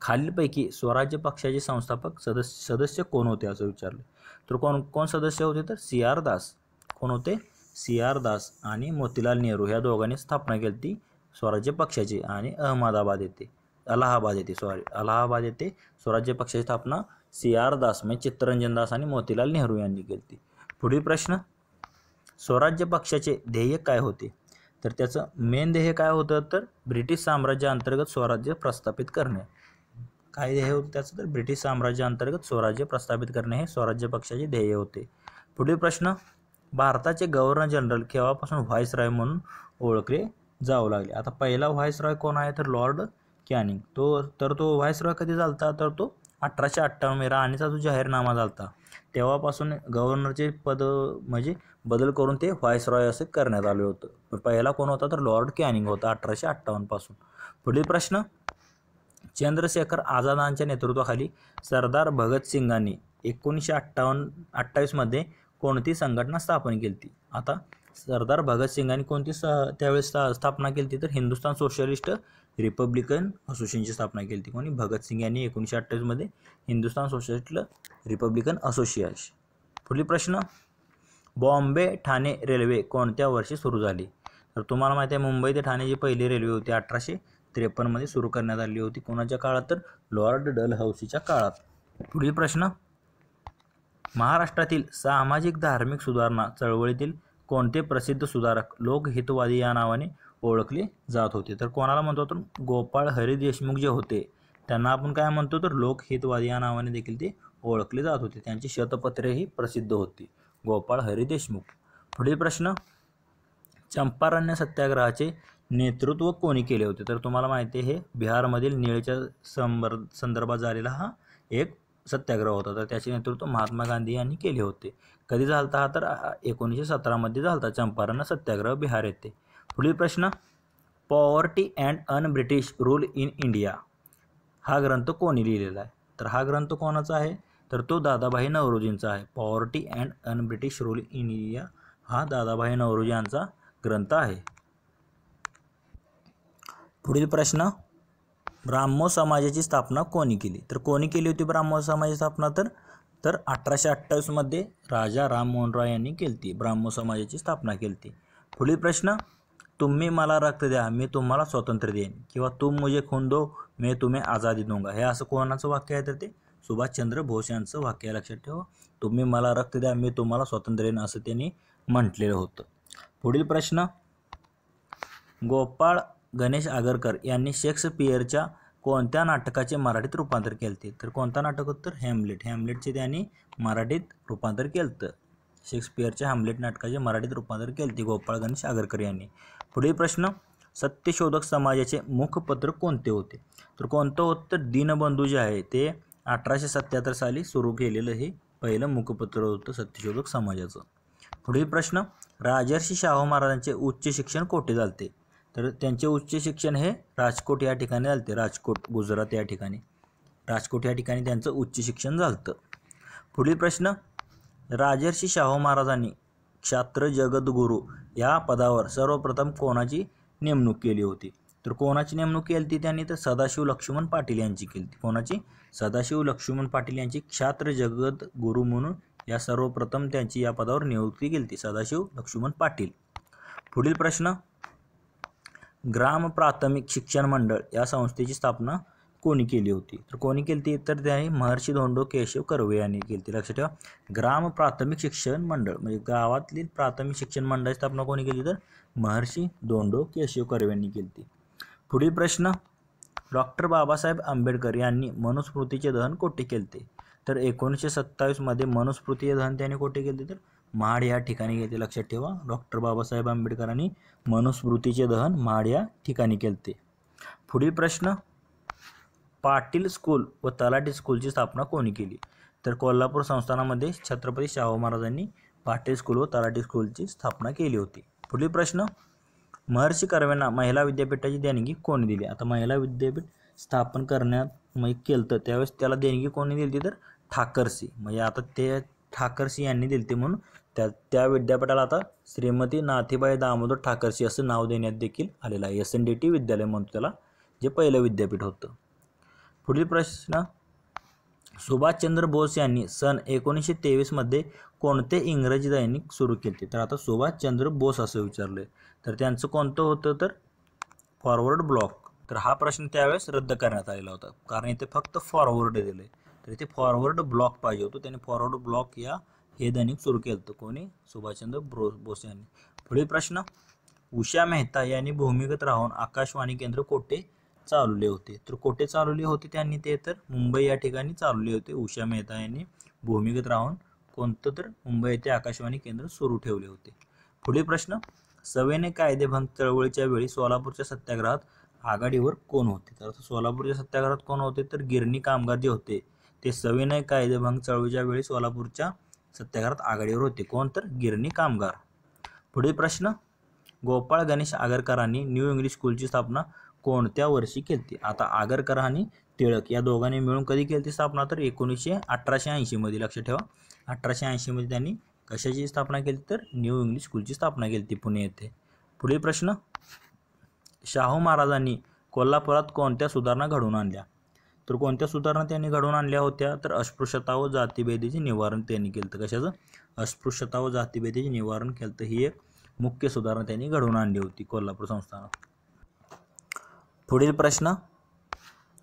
खालीलपैकी स्वराज्य पक्षाचे संस्थापक सदस्य सदस्य कोण होते असं विचारलं तर कोण कोण सदस्य होते तर सी आर दास कोण होते सी आर दास आणि मोतीलाल नेहरू ह्या दोघांनी स्थापना केली ती स्वराज्य पक्षाची आणि अहमदाबाद येथे अलाहाबाद येथे सॉरी अलाहाबाद येथे स्वराज्य पक्षाची स्थापना सी आर दास म्हणजे चित्तरंजन दास आणि मोतीलाल नेहरू यांनी केली ती पुढील प्रश्न स्वराज्य पक्षाचे ध्येय काय होते तर त्याचं मेन ध्येय काय होतं तर ब्रिटिश साम्राज्याअंतर्गत स्वराज्य प्रस्थापित करणे काय ध्येय होतं त्याचं तर ब्रिटिश साम्राज्याअंतर्गत स्वराज्य प्रस्थापित करणे हे स्वराज्य पक्षाचे ध्येय होते पुढील प्रश्न भारताचे गव्हर्नर जनरल केव्हापासून रॉय म्हणून ओळखले जाऊ लागले आता पहिला रॉय कोण आहे तर लॉर्ड कॅनिंग तो तर तो रॉय कधी झालता तर तो अठराशे अठ्ठावन्न राणीचा जो जाहीरनामा झाला तेव्हापासून गव्हर्नरचे पद म्हणजे बदल करून ते रॉय असे करण्यात आले होतं पहिला कोण होता तर लॉर्ड कॅनिंग होता अठराशे पासून पुढील प्रश्न चंद्रशेखर आझादांच्या नेतृत्वाखाली सरदार भगतसिंगांनी एकोणीसशे अठ्ठावन्न अठ्ठावीसमध्ये कोणती संघटना स्थापन केली ती आता सरदार भगतसिंगांनी कोणती स त्यावेळेस स्थापना केली तर हिंदुस्तान सोशलिस्ट रिपब्लिकन असोसिएशनची स्थापना केली होती कोणी भगतसिंग यांनी एकोणीसशे अठ्ठावीसमध्ये हिंदुस्तान सोशलिस्ट रिपब्लिकन असोसिएशन पुढील प्रश्न बॉम्बे ठाणे रेल्वे कोणत्या वर्षी सुरू झाली तर तुम्हाला माहिती आहे मुंबई ते ठाणे जी पहिली रेल्वे होती अठराशे त्रेपन्नमध्ये सुरू करण्यात आली होती कोणाच्या काळात तर लॉर्ड डलहौसीच्या काळात पुढील प्रश्न महाराष्ट्रातील सामाजिक धार्मिक सुधारणा चळवळीतील कोणते प्रसिद्ध सुधारक लोकहितवादी या नावाने ओळखले जात होते तर कोणाला म्हणतो तर गोपाळ हरी देशमुख जे होते त्यांना आपण काय म्हणतो तर लोकहितवादी या नावाने देखील ते ओळखले जात होते त्यांची शतपत्रेही प्रसिद्ध होती गोपाळ हरी देशमुख पुढील प्रश्न चंपारण्य सत्याग्रहाचे नेतृत्व कोणी केले होते तर तुम्हाला माहिती आहे हे बिहारमधील निळच्या संबर संदर्भात झालेला हा एक सत्याग्रह होता तर त्याचे नेतृत्व महात्मा गांधी यांनी केले होते कधी झालता हा तर एकोणीसशे सतरामध्ये झालता चंपारण सत्याग्रह बिहार येते पुढील प्रश्न poverty and unbritish rule in India हा ग्रंथ कोणी लिहिलेला आहे तर हा ग्रंथ कोणाचा आहे तर तो दादाभाई नवरोजींचा आहे poverty and unbritish rule in India हा दादाभाई नवरोजी यांचा ग्रंथ आहे पुढील प्रश्न ब्राह्मो समाजाची स्थापना कोणी केली तर कोणी केली होती ब्राह्मो समाजाची स्थापना तर तर अठराशे अठ्ठावीसमध्ये राजा राममोहन रॉय यांनी केली ती ब्राह्मो समाजाची स्थापना केली ती पुढील प्रश्न तुम्ही मला रक्त द्या मी तुम्हाला स्वातंत्र्य देईन किंवा तुम मुझे खून दो मी तुम्ही आझादी दूंगा हे असं कोणाचं वाक्य आहे तर ते सुभाषचंद्र बोस यांचं वाक्य लक्षात ठेवा तुम्ही मला रक्त द्या मी तुम्हाला स्वातंत्र्य येईन असं त्यांनी म्हटलेलं होतं पुढील प्रश्न गोपाळ गणेश आगरकर यांनी शेक्सपियरच्या कोणत्या नाटकाचे मराठीत रूपांतर केले तर कोणता नाटक होतं तर हॅमलेट हॅमलेटचे त्यांनी मराठीत रूपांतर केलं शेक्सपियरच्या हॅमलेट नाटकाचे मराठीत रूपांतर ते गोपाळ गणेश आगरकर यांनी पुढील प्रश्न सत्यशोधक समाजाचे मुखपत्र कोणते होते तर कोणतं होतं तर दीनबंधू जे आहे ते अठराशे सत्याहत्तर साली सुरू केलेलं हे पहिलं मुखपत्र होतं सत्यशोधक समाजाचं पुढील प्रश्न राजर्षी शाहू महाराजांचे उच्च शिक्षण कोठे झालते तर त्यांचे उच्च शिक्षण हे राजकोट या ठिकाणी झालते राजकोट गुजरात या ठिकाणी राजकोट या ठिकाणी त्यांचं उच्च शिक्षण झालतं पुढील प्रश्न राजर्षी शाहू महाराजांनी क्षात्र जगद्गुरू या पदावर सर्वप्रथम कोणाची नेमणूक केली होती तर कोणाची नेमणूक केली ती त्यांनी तर सदाशिव लक्ष्मण पाटील यांची केली ती कोणाची सदाशिव लक्ष्मण पाटील यांची क्षात्र जगत गुरु म्हणून या सर्वप्रथम त्यांची या पदावर नियुक्ती केली ती सदाशिव लक्ष्मण पाटील पुढील प्रश्न ग्राम प्राथमिक शिक्षण मंडळ या संस्थेची स्थापना कोणी केली होती तर कोणी केली ती तर त्याने महर्षी धोंडो केशव कर्वे यांनी केली लक्षात ठेवा ग्राम प्राथमिक शिक्षण मंडळ म्हणजे गावातील प्राथमिक शिक्षण मंडळाची स्थापना कोणी केली तर महर्षी धोंडो केशव कर्वे यांनी केली ती पुढील प्रश्न डॉक्टर बाबासाहेब आंबेडकर यांनी मनुस्मृतीचे दहन कोठे केले तर एकोणीसशे सत्तावीसमध्ये मनुस्मृतीचे दहन त्यांनी कोठे केले तर माड या ठिकाणी घेते लक्षात ठेवा डॉक्टर बाबासाहेब आंबेडकरांनी मनुस्मृतीचे दहन महाड या ठिकाणी केले पुढील प्रश्न पाटील स्कूल व तलाटी स्कूलची स्थापना कोणी केली तर कोल्हापूर संस्थानामध्ये छत्रपती शाहू महाराजांनी पाटील स्कूल व तलाठी स्कूलची स्थापना केली होती पुढील प्रश्न महर्षी कर्व्यांना महिला विद्यापीठाची देणगी कोणी दिली आता महिला विद्यापीठ स्थापन करण्यात मग केलं तर त्यावेळेस त्याला देणगी कोणी दिली तर ठाकरसी म्हणजे आता ते ठाकरसी यांनी दिली म्हणून त्या त्या विद्यापीठाला आता श्रीमती नाथीबाई दामोदर ठाकरसी असं नाव देण्यात देखील आलेलं आहे एस एन डी टी विद्यालय म्हणतो त्याला जे पहिलं विद्यापीठ होतं पुढील प्रश्न सुभाषचंद्र बोस यांनी सन एकोणीसशे तेवीसमध्ये कोणते इंग्रजी दैनिक सुरू केले तर आता सुभाषचंद्र बोस असं आहे तर त्यांचं कोणतं होतं तर फॉरवर्ड ब्लॉक तर हा प्रश्न त्यावेळेस रद्द करण्यात आलेला होता कारण इथे फक्त फॉरवर्ड दिले तर इथे फॉरवर्ड ब्लॉक पाहिजे होतो त्याने फॉरवर्ड ब्लॉक या हे दैनिक सुरू केलं होतं कोणी सुभाषचंद्र बोस बोस यांनी पुढील प्रश्न उषा मेहता यांनी भूमिगत राहून आकाशवाणी केंद्र कोठे चालवले होते तर कोठे चालवले होते त्यांनी ते तर मुंबई या ठिकाणी चालवले होते उषा मेहता यांनी भूमिगत राहून कोणतं तर मुंबई येथे आकाशवाणी केंद्र सुरू ठेवले होते पुढील प्रश्न सवेने कायदेभंग चळवळीच्या वेळी सोलापूरच्या सत्याग्रहात आघाडीवर कोण होते तर सोलापूरच्या सत्याग्रहात कोण होते तर गिरणी कामगार जे होते ते सविनय कायदेभंग चळवळीच्या वेळी सोलापूरच्या सत्याग्रहात आघाडीवर होते कोण तर गिरणी कामगार पुढील प्रश्न गोपाळ गणेश आगरकरांनी न्यू इंग्लिश स्कूलची स्थापना कोणत्या वर्षी केली आता आगरकर आणि टिळक या दोघांनी मिळून कधी केली स्थापना तर एकोणीसशे अठराशे ऐंशीमध्ये लक्ष ठेवा अठराशे ऐंशीमध्ये त्यांनी कशाची स्थापना केली तर न्यू इंग्लिश स्कूलची स्थापना केली ती पुणे येथे पुढील प्रश्न शाहू महाराजांनी कोल्हापुरात कोणत्या सुधारणा घडवून आणल्या तर कोणत्या सुधारणा त्यांनी घडवून आणल्या होत्या तर अस्पृश्यता व जातीभेदीचे निवारण त्यांनी केलं तर कशाचं अस्पृश्यता व जातीभेदीचे निवारण केलं तर ही एक मुख्य सुधारणा त्यांनी घडवून आणली होती कोल्हापूर संस्थानात पुढील प्रश्न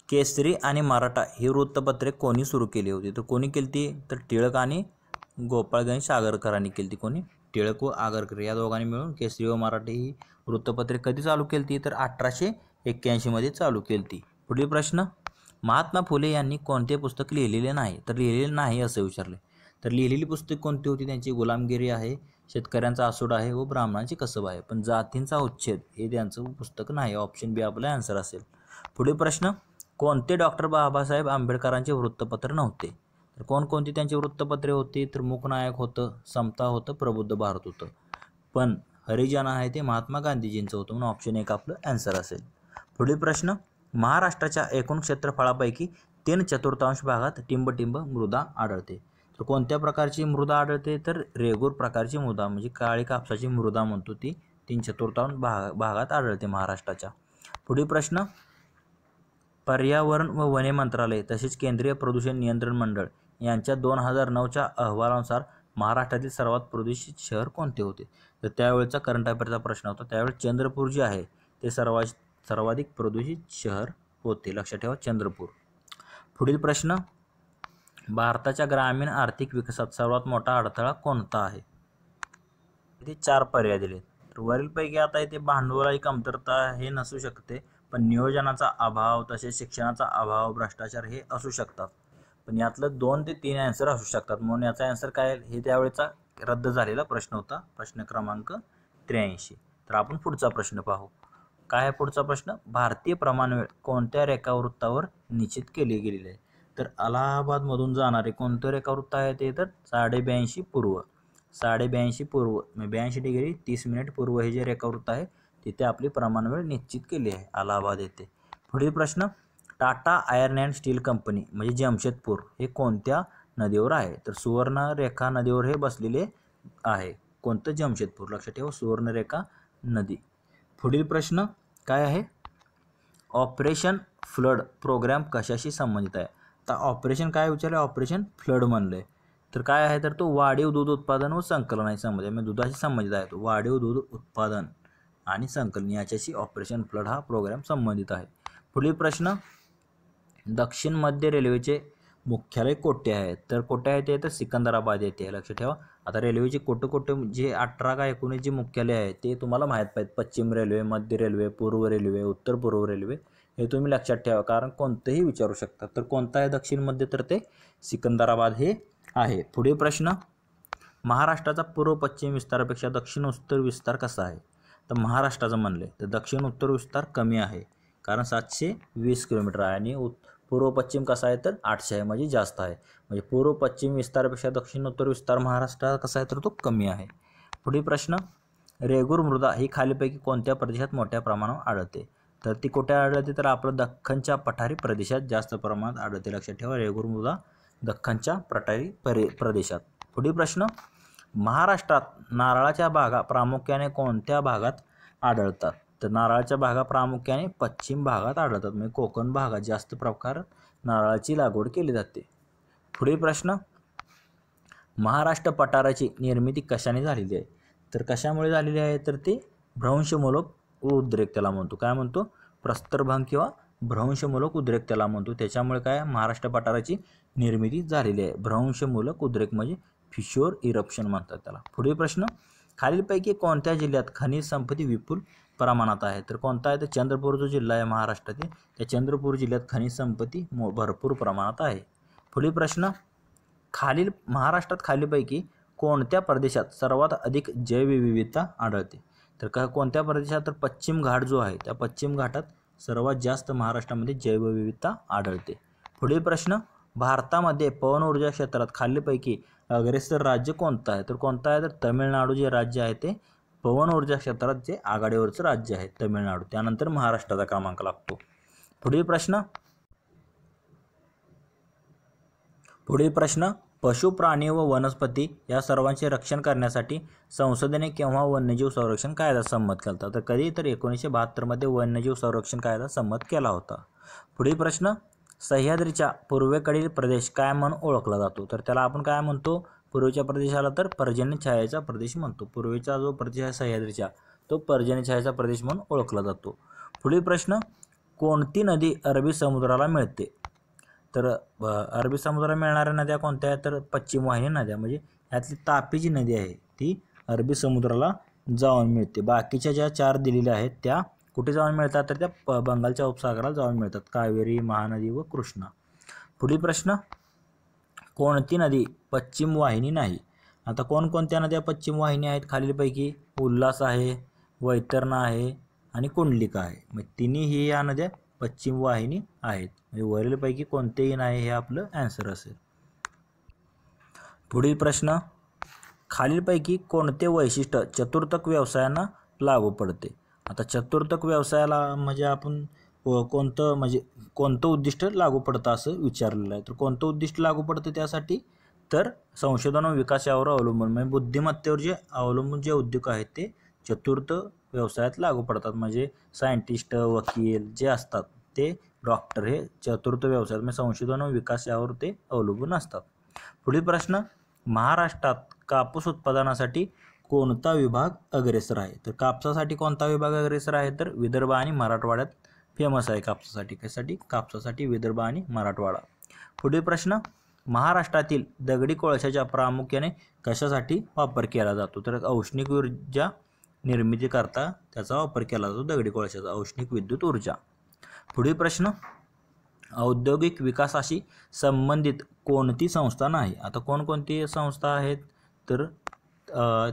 केसरी आणि मराठा ही वृत्तपत्रे कोणी सुरू केली होती तर कोणी केली ती तर टिळक आणि गोपाळगंज आगरकरांनी केली ती कोणी टिळक व आगरकर या दोघांनी मिळून केसरी व मराठी ही वृत्तपत्रे कधी चालू केली ती तर अठराशे एक्क्याऐंशीमध्ये चालू केली ती पुढील प्रश्न महात्मा फुले यांनी कोणते पुस्तक लिहिलेले नाही तर लिहिलेले नाही असे विचारले तर लिहिलेली पुस्तक कोणती होती त्यांची गुलामगिरी आहे शेतकऱ्यांचा आसूड आहे व ब्राह्मणांची कसब आहे पण जातींचा उच्छेद हे त्यांचं पुस्तक नाही ऑप्शन बी आपला आन्सर असेल पुढील प्रश्न कोणते डॉक्टर बाबासाहेब आंबेडकरांचे वृत्तपत्र नव्हते तर कोणकोणती त्यांची वृत्तपत्रे होती तर मुकनायक होतं समता होतं प्रबुद्ध भारत होतं पण हरिजन आहे ते महात्मा गांधीजींचं होतं म्हणून ऑप्शन एक आपलं ॲन्सर असेल पुढील प्रश्न महाराष्ट्राच्या एकूण क्षेत्रफळापैकी तीन चतुर्थांश भागात टिंबटिंब मृदा आढळते तर कोणत्या प्रकारची मृदा आढळते तर रेगूर प्रकारची मृदा म्हणजे काळी कापसाची मृदा म्हणतो ती तीन चतुर्थांश भाग भागात आढळते महाराष्ट्राच्या पुढील प्रश्न पर्यावरण व वने मंत्रालय तसेच केंद्रीय प्रदूषण नियंत्रण मंडळ यांच्या दोन हजार नऊच्या अहवालानुसार महाराष्ट्रातील सर्वात प्रदूषित शहर कोणते होते तर त्यावेळेचा करंट अफेअरचा प्रश्न होता त्यावेळेस चंद्रपूर जे आहे ते सर्वात सर्वाधिक प्रदूषित शहर होते लक्षात ठेवा चंद्रपूर पुढील प्रश्न भारताच्या ग्रामीण आर्थिक विकासात सर्वात मोठा अडथळा कोणता आहे इथे चार पर्याय दिले तर वरीलपैकी आता इथे भांडवलाची कमतरता हे नसू शकते पण नियोजनाचा अभाव तसेच शिक्षणाचा अभाव भ्रष्टाचार हे असू शकतात पण यातलं दोन ते तीन ॲन्सर असू शकतात म्हणून याचा ॲन्सर काय हे त्यावेळेचा रद्द झालेला प्रश्न होता प्रश्न क्रमांक त्र्याऐंशी तर आपण पुढचा प्रश्न पाहू काय आहे पुढचा प्रश्न भारतीय प्रमाणवेळ कोणत्या रेखावृत्तावर निश्चित केली गेलेली आहे तर अलाहाबादमधून जाणारे कोणतं रेखावृत्त आहे ते तर साडेब्याऐंशी पूर्व साडेब्याऐंशी पूर्व म्हणजे ब्याऐंशी डिग्री तीस मिनिट पूर्व हे जे रेखावृत्त आहे तिथे आपली प्रमाणवेळ निश्चित केली आहे अलाहाबाद येथे पुढील प्रश्न Tata iron and steel company म्हणजे जमशेदपूर हे कोणत्या नदीवर आहे तर सुवर्णरेखा नदीवर हे बसलेले आहे कोणतं जमशेदपूर लक्षात ठेवा सुवर्णरेखा नदी पुढील प्रश्न काय आहे ऑपरेशन फ्लड प्रोग्राम कशाशी संबंधित आहे तर ऑपरेशन काय विचारलं ऑपरेशन फ्लड म्हणलं तर काय आहे तर तो वाढीव दूध उत्पादन व संकलनाशी संबंधित म्हणजे दुधाशी संबंधित आहे तो वाढीव दूध उत्पादन आणि संकलन याच्याशी ऑपरेशन फ्लड हा प्रोग्राम संबंधित आहे पुढील प्रश्न दक्षिण मध्य रेल्वेचे मुख्यालय कोठे आहे तर कोठे आहे ते तर सिकंदराबाद येथे लक्ष ठेवा आता रेल्वेचे कोटे कोटे जे अठरा का एकोणीस जे मुख्यालय आहे ते तुम्हाला माहीत पाहिजे पश्चिम रेल्वे मध्य रेल्वे पूर्व रेल्वे उत्तर पूर्व रेल्वे हे तुम्ही लक्षात ठेवा कारण कोणतंही विचारू शकता तर कोणता आहे दक्षिणमध्ये तर ते सिकंदराबाद हे आहे पुढे प्रश्न महाराष्ट्राचा पूर्व पश्चिम विस्तारापेक्षा दक्षिण उत्तर विस्तार कसा आहे तर महाराष्ट्राचं म्हणले तर दक्षिण उत्तर विस्तार कमी आहे कारण सातशे वीस किलोमीटर आहे आणि उत् पूर्व पश्चिम कसा आहे तर आठशे आहे म्हणजे जास्त आहे म्हणजे पूर्व पश्चिम विस्तारापेक्षा दक्षिणोत्तर विस्तार महाराष्ट्रात कसा आहे तर तो कमी आहे पुढील प्रश्न रेगूर मृदा ही खालीपैकी कोणत्या प्रदेशात मोठ्या प्रमाणावर आढळते तर ती कुठे आढळते तर आपलं दख्खनच्या पठारी प्रदेशात जास्त प्रमाणात आढळते लक्षात ठेवा रेगूर मृदा दख्खनच्या पठारी परे प्रदेशात पुढील प्रश्न महाराष्ट्रात नारळाच्या बागा प्रामुख्याने कोणत्या भागात आढळतात तर नारळाच्या बागा प्रामुख्याने पश्चिम भागात आढळतात म्हणजे कोकण भागात जास्त प्रकार नारळाची लागवड केली जाते पुढील प्रश्न महाराष्ट्र पठाराची निर्मिती कशाने झालेली आहे तर कशामुळे झालेली आहे तर ते भ्रंशमूलक उद्रेक त्याला म्हणतो काय म्हणतो प्रस्तरभंग किंवा भ्रंशमूलक उद्रेक त्याला म्हणतो त्याच्यामुळे काय महाराष्ट्र पठाराची निर्मिती झालेली आहे भ्रंशमूलक उद्रेक म्हणजे फिशोर इरप्शन म्हणतात त्याला पुढील प्रश्न खालीलपैकी कोणत्या जिल्ह्यात खनिज संपत्ती विपुल प्रमाणात आहे तर कोणता आहे तर चंद्रपूर जो जिल्हा आहे महाराष्ट्रातील त्या चंद्रपूर जिल्ह्यात खनिज संपत्ती मो भरपूर प्रमाणात आहे पुढील प्रश्न खालील महाराष्ट्रात खालीलपैकी कोणत्या प्रदेशात सर्वात अधिक जैवविविधता आढळते तर का कोणत्या प्रदेशात तर पश्चिम घाट जो आहे त्या पश्चिम घाटात सर्वात जास्त महाराष्ट्रामध्ये जैवविविधता आढळते पुढील प्रश्न भारतामध्ये पवन ऊर्जा क्षेत्रात खालीलपैकी अग्रेसर राज्य कोणतं आहे तर कोणतं आहे तर तमिळनाडू जे राज्य आहे ते पवन ऊर्जा क्षेत्रात जे आघाडीवरचं राज्य आहे तमिळनाडू त्यानंतर महाराष्ट्राचा क्रमांक लागतो पुढील प्रश्न पुढील प्रश्न पशु प्राणी व वनस्पती या सर्वांचे रक्षण करण्यासाठी संसदेने केव्हा वन्यजीव संरक्षण कायदा संमत केला होता तर कधी तर एकोणीसशे बहात्तरमध्ये वन्यजीव संरक्षण कायदा संमत केला होता पुढील प्रश्न सह्याद्रीच्या पूर्वेकडील प्रदेश काय म्हणून ओळखला जातो तर त्याला आपण काय म्हणतो पूर्वेच्या प्रदेशाला तर पर्जन्य छायाचा प्रदेश म्हणतो पूर्वेचा जो प्रदेश आहे सह्याद्रीचा तो पर्जन्य छायाचा प्रदेश म्हणून ओळखला जातो पुढील प्रश्न कोणती नदी अरबी समुद्राला मिळते तर अरबी समुद्राला मिळणाऱ्या नद्या कोणत्या आहेत तर पश्चिम वाहिनी नद्या म्हणजे यातली तापी जी नदी आहे ती अरबी समुद्राला जाऊन मिळते बाकीच्या ज्या चार दिलेल्या आहेत त्या कुठे जाऊन मिळतात तर त्या बंगालच्या उपसागराला जाऊन मिळतात कावेरी महानदी व कृष्णा पुढील प्रश्न कोणती नदी पश्चिम वाहिनी नाही आता कोणकोणत्या नद्या पश्चिम वाहिनी आहेत खालीलपैकी उल्हास आहे वैतरणा आहे आणि कुंडलिका आहे मग ही या नद्या पश्चिम वाहिनी आहेत म्हणजे वरीलपैकी कोणतेही नाही हे आपलं ॲन्सर असेल पुढील प्रश्न खालीलपैकी कोणते वैशिष्ट्य चतुर्थक व्यवसायांना लागू पडते आता चतुर्थक व्यवसायाला म्हणजे आपण कोणतं म्हणजे कोणतं उद्दिष्ट लागू पडतं असं विचारलेलं आहे तर कोणतं उद्दिष्ट लागू पडतं त्यासाठी तर संशोधन विकास यावर अवलंबून म्हणजे बुद्धिमत्तेवर जे अवलंबून जे उद्योग आहेत ते चतुर्थ व्यवसायात लागू पडतात म्हणजे सायंटिस्ट वकील जे असतात ते डॉक्टर हे चतुर्थ व्यवसायात म्हणजे संशोधन विकास यावर ते अवलंबून असतात पुढील प्रश्न महाराष्ट्रात कापूस उत्पादनासाठी कोणता विभाग अग्रेसर आहे तर कापसासाठी कोणता विभाग अग्रेसर आहे तर विदर्भ आणि मराठवाड्यात फेमस आहे कापसासाठी कशासाठी कापसासाठी विदर्भ आणि मराठवाडा पुढील प्रश्न महाराष्ट्रातील दगडी कोळशाच्या प्रामुख्याने कशासाठी वापर केला जातो तर औष्णिक ऊर्जा निर्मितीकरता त्याचा वापर केला जातो दगडी कोळशाचा औष्णिक विद्युत ऊर्जा पुढील प्रश्न औद्योगिक विकासाशी संबंधित कोणती संस्था नाही आता कोणकोणती संस्था आहेत तर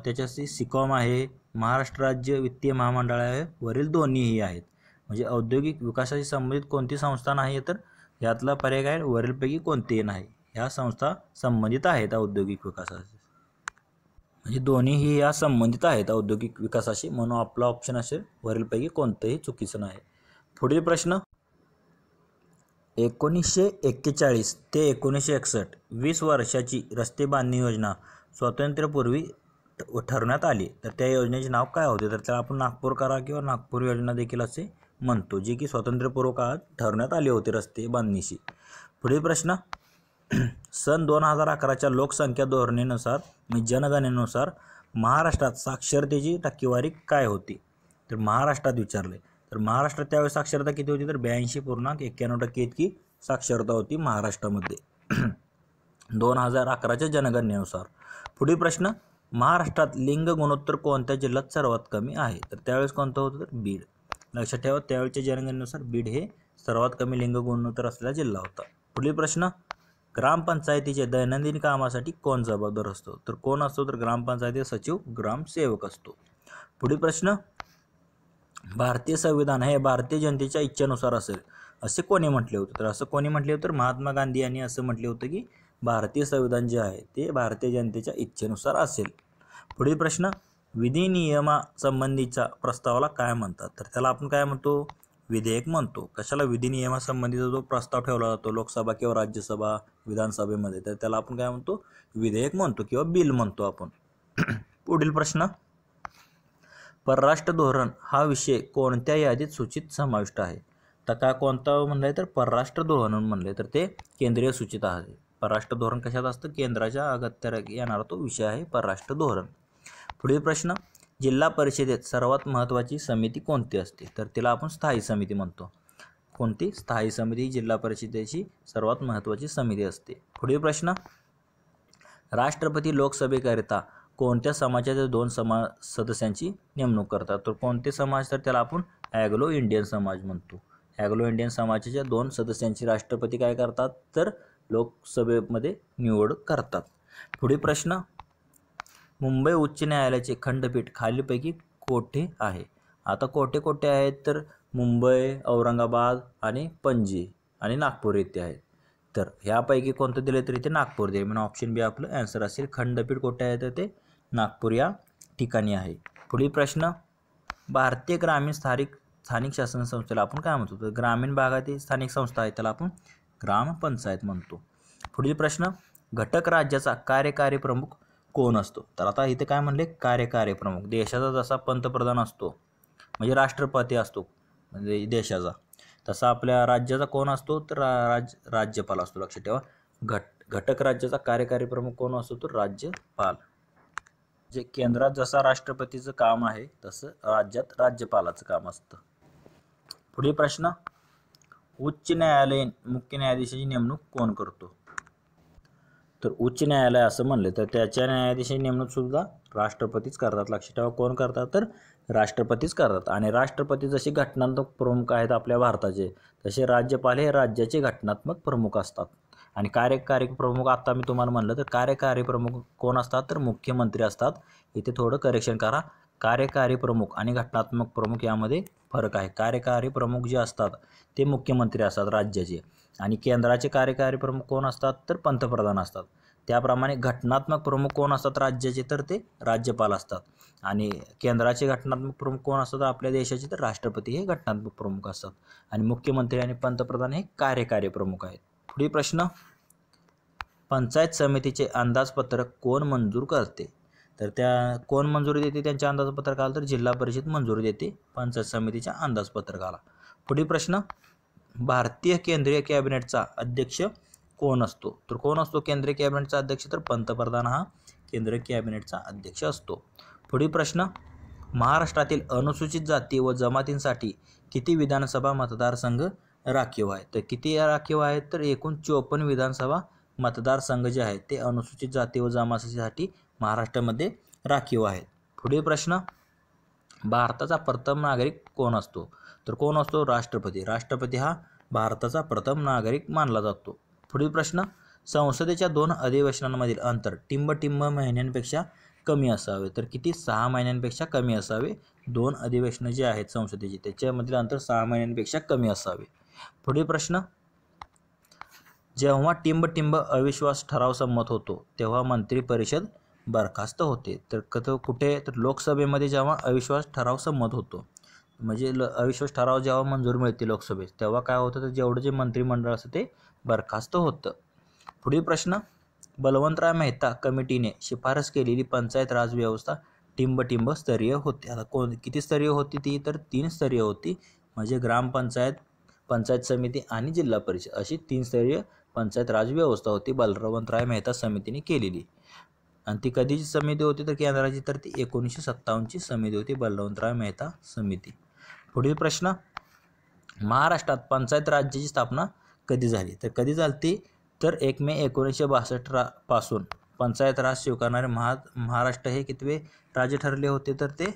त्याच्याशी सिकॉम आहे महाराष्ट्र राज्य वित्तीय महामंडळ आहे वरील दोन्हीही आहेत म्हणजे औद्योगिक विकासाशी संबंधित कोणती संस्था नाही तर यातला पर्याय काय वरीलपैकी कोणतीही नाही ह्या संस्था संबंधित आहेत औद्योगिक विकासाशी म्हणजे दोन्हीही या संबंधित आहेत औद्योगिक विकासाशी म्हणून आपला ऑप्शन असेल वरीलपैकी कोणतंही चुकीचं नाही पुढील प्रश्न एकोणीसशे एक्केचाळीस ते एकोणीसशे एकसष्ट वीस वर्षाची रस्ते बांधणी योजना स्वातंत्र्यपूर्वी ठरवण्यात आली तर त्या योजनेचे नाव काय होते तर त्याला आपण नागपूर करा किंवा नागपूर योजना देखील असे म्हणतो जे की स्वातंत्र्यपूर्व काळात ठरवण्यात आले होते रस्ते बांधणीशी पुढील प्रश्न सन दोन हजार अकराच्या लोकसंख्या धोरणेनुसार म्हणजे जनगणनेनुसार महाराष्ट्रात साक्षरतेची टक्केवारी काय होती तर महाराष्ट्रात विचारले तर महाराष्ट्रात त्यावेळेस साक्षरता किती होती तर ब्याऐंशी पूर्णांक एक्क्याण्णव टक्के इतकी साक्षरता होती महाराष्ट्रामध्ये दोन हजार अकराच्या जनगणनेनुसार पुढील प्रश्न महाराष्ट्रात लिंग गुणोत्तर कोणत्या जिल्ह्यात सर्वात कमी आहे तर त्यावेळेस कोणतं होतं तर बीड लक्षात ठेवा त्यावेळच्या जनगणनेनुसार बीड हे सर्वात कमी लिंग गुणोत्तर असलेला जिल्हा होता पुढील प्रश्न ग्रामपंचायतीच्या दैनंदिन कामासाठी कोण जबाबदार असतो तर कोण असतो तर ग्रामपंचायती सचिव ग्रामसेवक असतो पुढील प्रश्न भारतीय संविधान हे भारतीय जनतेच्या इच्छेनुसार असेल असे कोणी म्हटले होते तर असं कोणी म्हटले होते तर महात्मा गांधी यांनी असं म्हटले होतं की भारतीय संविधान जे आहे ते भारतीय जनतेच्या इच्छेनुसार असेल पुढील प्रश्न विधिनियमासंबंधीच्या प्रस्तावाला काय म्हणतात तर त्याला आपण काय म्हणतो विधेयक म्हणतो कशाला विधिनियमासंबंधीचा जो प्रस्ताव ठेवला जातो लोकसभा किंवा राज्यसभा विधानसभेमध्ये तर त्याला आपण काय म्हणतो विधेयक म्हणतो किंवा बिल म्हणतो आपण <clears throat> पुढील प्रश्न परराष्ट्र धोरण हा विषय कोणत्या यादीत सूचित समाविष्ट आहे तर काय कोणता म्हणलं तर परराष्ट्र धोरण म्हणले तर ते केंद्रीय सूचित आहे परराष्ट्र धोरण कशात असतं केंद्राच्या अगत्यार येणारा तो विषय आहे परराष्ट्र धोरण पुढील प्रश्न जिल्हा परिषदेत सर्वात महत्त्वाची समिती कोणती असते तर तिला आपण स्थायी समिती म्हणतो कोणती स्थायी समिती जिल्हा परिषदेची सर्वात महत्त्वाची समिती असते पुढील प्रश्न राष्ट्रपती लोकसभेकरिता कोणत्या समाजाच्या दोन समा सदस्यांची नेमणूक करतात तर कोणते समाज तर त्याला आपण ॲग्लो इंडियन समाज म्हणतो ॲग्लो इंडियन समाजाच्या दोन सदस्यांची राष्ट्रपती काय करतात तर लोकसभेमध्ये निवड करतात पुढील प्रश्न मुंबई उच्च न्यायालयाचे खंडपीठ खालीपैकी कोठे आहे आता कोठे कोठे आहेत तर मुंबई औरंगाबाद आणि पणजी आणि नागपूर येथे आहेत तर ह्यापैकी कोणतं दिलं तर इथे नागपूर दे म्हणून ऑप्शन बी आपलं ॲन्सर असेल खंडपीठ कोठे आहे तर ते नागपूर या ठिकाणी आहे पुढील प्रश्न भारतीय ग्रामीण स्थानिक स्थानिक शासन संस्थेला आपण काय म्हणतो तर ग्रामीण भागातील स्थानिक संस्था आहे त्याला आपण ग्रामपंचायत म्हणतो पुढील प्रश्न घटक राज्याचा कार्यकारी प्रमुख कोण असतो तर आता इथे काय म्हणले कार्यकारी प्रमुख देशाचा जसा पंतप्रधान असतो म्हणजे राष्ट्रपती असतो म्हणजे देशाचा तसा आपल्या राज्याचा कोण असतो तर राज राज्यपाल असतो लक्षात ठेवा घट घटक राज्याचा कार्यकारी प्रमुख कोण असतो तर राज्यपाल जे केंद्रात जसा राष्ट्रपतीचं काम आहे तसं राज्यात राज्यपालाचं काम असतं पुढील प्रश्न उच्च न्यायालयीन मुख्य न्यायाधीशाची नेमणूक कोण करतो तर उच्च न्यायालय असं म्हणलं तर त्याच्या न्यायाधीश नेमणूक सुद्धा राष्ट्रपतीच करतात लक्ष ठेवा कोण करतात तर राष्ट्रपतीच करतात आणि राष्ट्रपती जसे घटनात्मक प्रमुख आहेत आपल्या भारताचे तसे राज्यपाल हे राज्याचे घटनात्मक प्रमुख असतात आणि कार्यकारी प्रमुख आत्ता मी तुम्हाला म्हणलं तर कार्यकारी प्रमुख कोण असतात तर मुख्यमंत्री असतात इथे थोडं करेक्शन करा कार्यकारी प्रमुख आणि घटनात्मक प्रमुख यामध्ये फरक आहे कार्यकारी प्रमुख जे असतात ते मुख्यमंत्री असतात राज्याचे आणि केंद्राचे कार्यकारी प्रमुख कोण असतात तर पंतप्रधान असतात त्याप्रमाणे घटनात्मक प्रमुख कोण असतात राज्याचे तर ते राज्यपाल असतात आणि केंद्राचे घटनात्मक प्रमुख कोण असतात आपल्या देशाचे तर राष्ट्रपती हे घटनात्मक प्रमुख असतात आणि मुख्यमंत्री आणि पंतप्रधान हे कार्यकारी प्रमुख आहेत पुढील प्रश्न पंचायत समितीचे अंदाजपत्रक कोण मंजूर करते तर त्या कोण मंजुरी देते त्यांच्या अंदाजपत्रकाला तर जिल्हा परिषद मंजुरी देते पंचायत समितीच्या अंदाजपत्रकाला पुढील प्रश्न भारतीय केंद्रीय कॅबिनेटचा अध्यक्ष कोण असतो तर कोण असतो केंद्रीय कॅबिनेटचा अध्यक्ष तर पंतप्रधान हा केंद्रीय कॅबिनेटचा अध्यक्ष असतो पुढील प्रश्न महाराष्ट्रातील अनुसूचित जाती व जमातींसाठी किती विधानसभा मतदारसंघ राखीव आहे तर किती राखीव आहेत तर एकूण चोपन्न विधानसभा मतदारसंघ जे आहेत ते अनुसूचित जाती व जमातीसाठी महाराष्ट्रामध्ये राखीव आहेत पुढील प्रश्न भारताचा प्रथम नागरिक कोण असतो तर कोण असतो राष्ट्रपती राष्ट्रपती हा भारताचा प्रथम नागरिक मानला जातो पुढील प्रश्न संसदेच्या दोन अधिवेशनांमधील अंतर टिंब टिंब महिन्यांपेक्षा कमी असावे तर किती सहा महिन्यांपेक्षा कमी असावे दोन अधिवेशनं जे आहेत संसदेचे त्याच्यामधील अंतर सहा महिन्यांपेक्षा कमी असावे पुढील प्रश्न जेव्हा टिंब टिंब अविश्वास ठराव संमत होतो तेव्हा मंत्रिपरिषद बरखास्त होते तर कथ कुठे तर लोकसभेमध्ये जेव्हा अविश्वास ठराव संमत होतो म्हणजे ल अविश्वास ठराव जेव्हा मंजूर मिळते लोकसभेत तेव्हा काय होतं तर जेवढं जे मंत्रिमंडळ असतं ते बरखास्त होतं पुढील प्रश्न बलवंतराय मेहता कमिटीने शिफारस केलेली पंचायत राज व्यवस्था टिंब स्तरीय होती आता कोण किती स्तरीय होती ती तर तीन स्तरीय होती म्हणजे ग्रामपंचायत पंचायत समिती आणि जिल्हा परिषद अशी तीन स्तरीय पंचायत राज व्यवस्था होती बलवंतराय मेहता समितीने केलेली आणि ती कधीची समिती होती तर केंद्राची तर ती एकोणीसशे सत्तावन्नची समिती होती बलवंतराय मेहता समिती पुढील प्रश्न महाराष्ट्रात पंचायत राज्याची स्थापना कधी झाली तर कधी झाली तर एक मे एकोणीसशे बासष्ट रा पासून पंचायत राज स्वीकारणारे महा महाराष्ट्र हे कितवे राज्य ठरले होते तर ते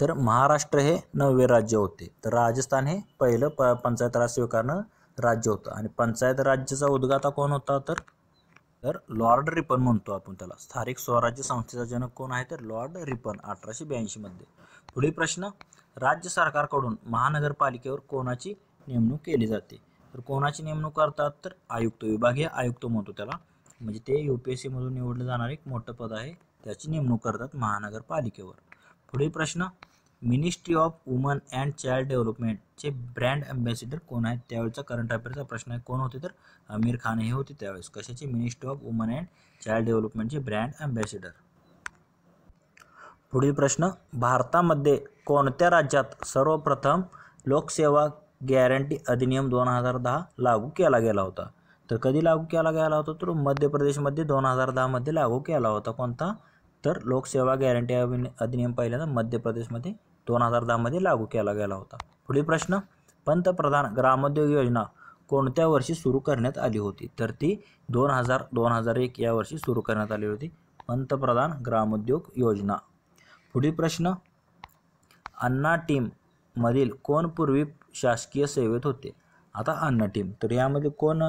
तर महाराष्ट्र हे नववे राज्य होते तर राजस्थान हे पहिलं प पंचायत राज स्वीकारणं राज्य होतं आणि पंचायत राज्याचा उद्गाता कोण होता तर तर लॉर्ड रिपन म्हणतो आपण त्याला स्थानिक स्वराज्य संस्थेचा जनक कोण आहे तर लॉर्ड रिपन अठराशे ब्याऐंशीमध्ये पुढील प्रश्न राज्य सरकारकडून महानगरपालिकेवर कोणाची नेमणूक केली जाते तर कोणाची नेमणूक करतात तर आयुक्त विभागीय आयुक्त म्हणतो त्याला म्हणजे ते यू पी एस सीमधून निवडलं जाणारं एक मोठं पद आहे त्याची नेमणूक करतात महानगरपालिकेवर पुढील प्रश्न ministry of women and child डेव्हलपमेंटचे ब्रँड अँबॅसिडर कोण आहेत त्यावेळेचा करंट अफेअरचा प्रश्न आहे कोण होते तर आमिर खान हे होते त्यावेळेस कशाचे ministry of women and child डेव्हलपमेंटचे ब्रँड अँबॅसिडर पुढील प्रश्न भारतामध्ये कोणत्या राज्यात सर्वप्रथम लोकसेवा गॅरंटी अधिनियम दोन हजार दहा लागू केला गेला होता तर कधी लागू केला गेला होता तर मध्य प्रदेशमध्ये दोन हजार दहामध्ये लागू केला होता कोणता तर लोकसेवा गॅरंटी अधिनियम पहिल्यांदा मध्य प्रदेशमध्ये दोन हजार दहामध्ये लागू केला गेला होता पुढील प्रश्न पंतप्रधान ग्रामोद्योग योजना कोणत्या वर्षी सुरू करण्यात आली होती तर ती दोन हजार दोन हजार एक या वर्षी सुरू करण्यात आली होती पंतप्रधान ग्रामोद्योग योजना पुढील प्रश्न अण्णा टीममधील कोण पूर्वी शासकीय सेवेत होते आता अण्णा टीम तर यामध्ये कोण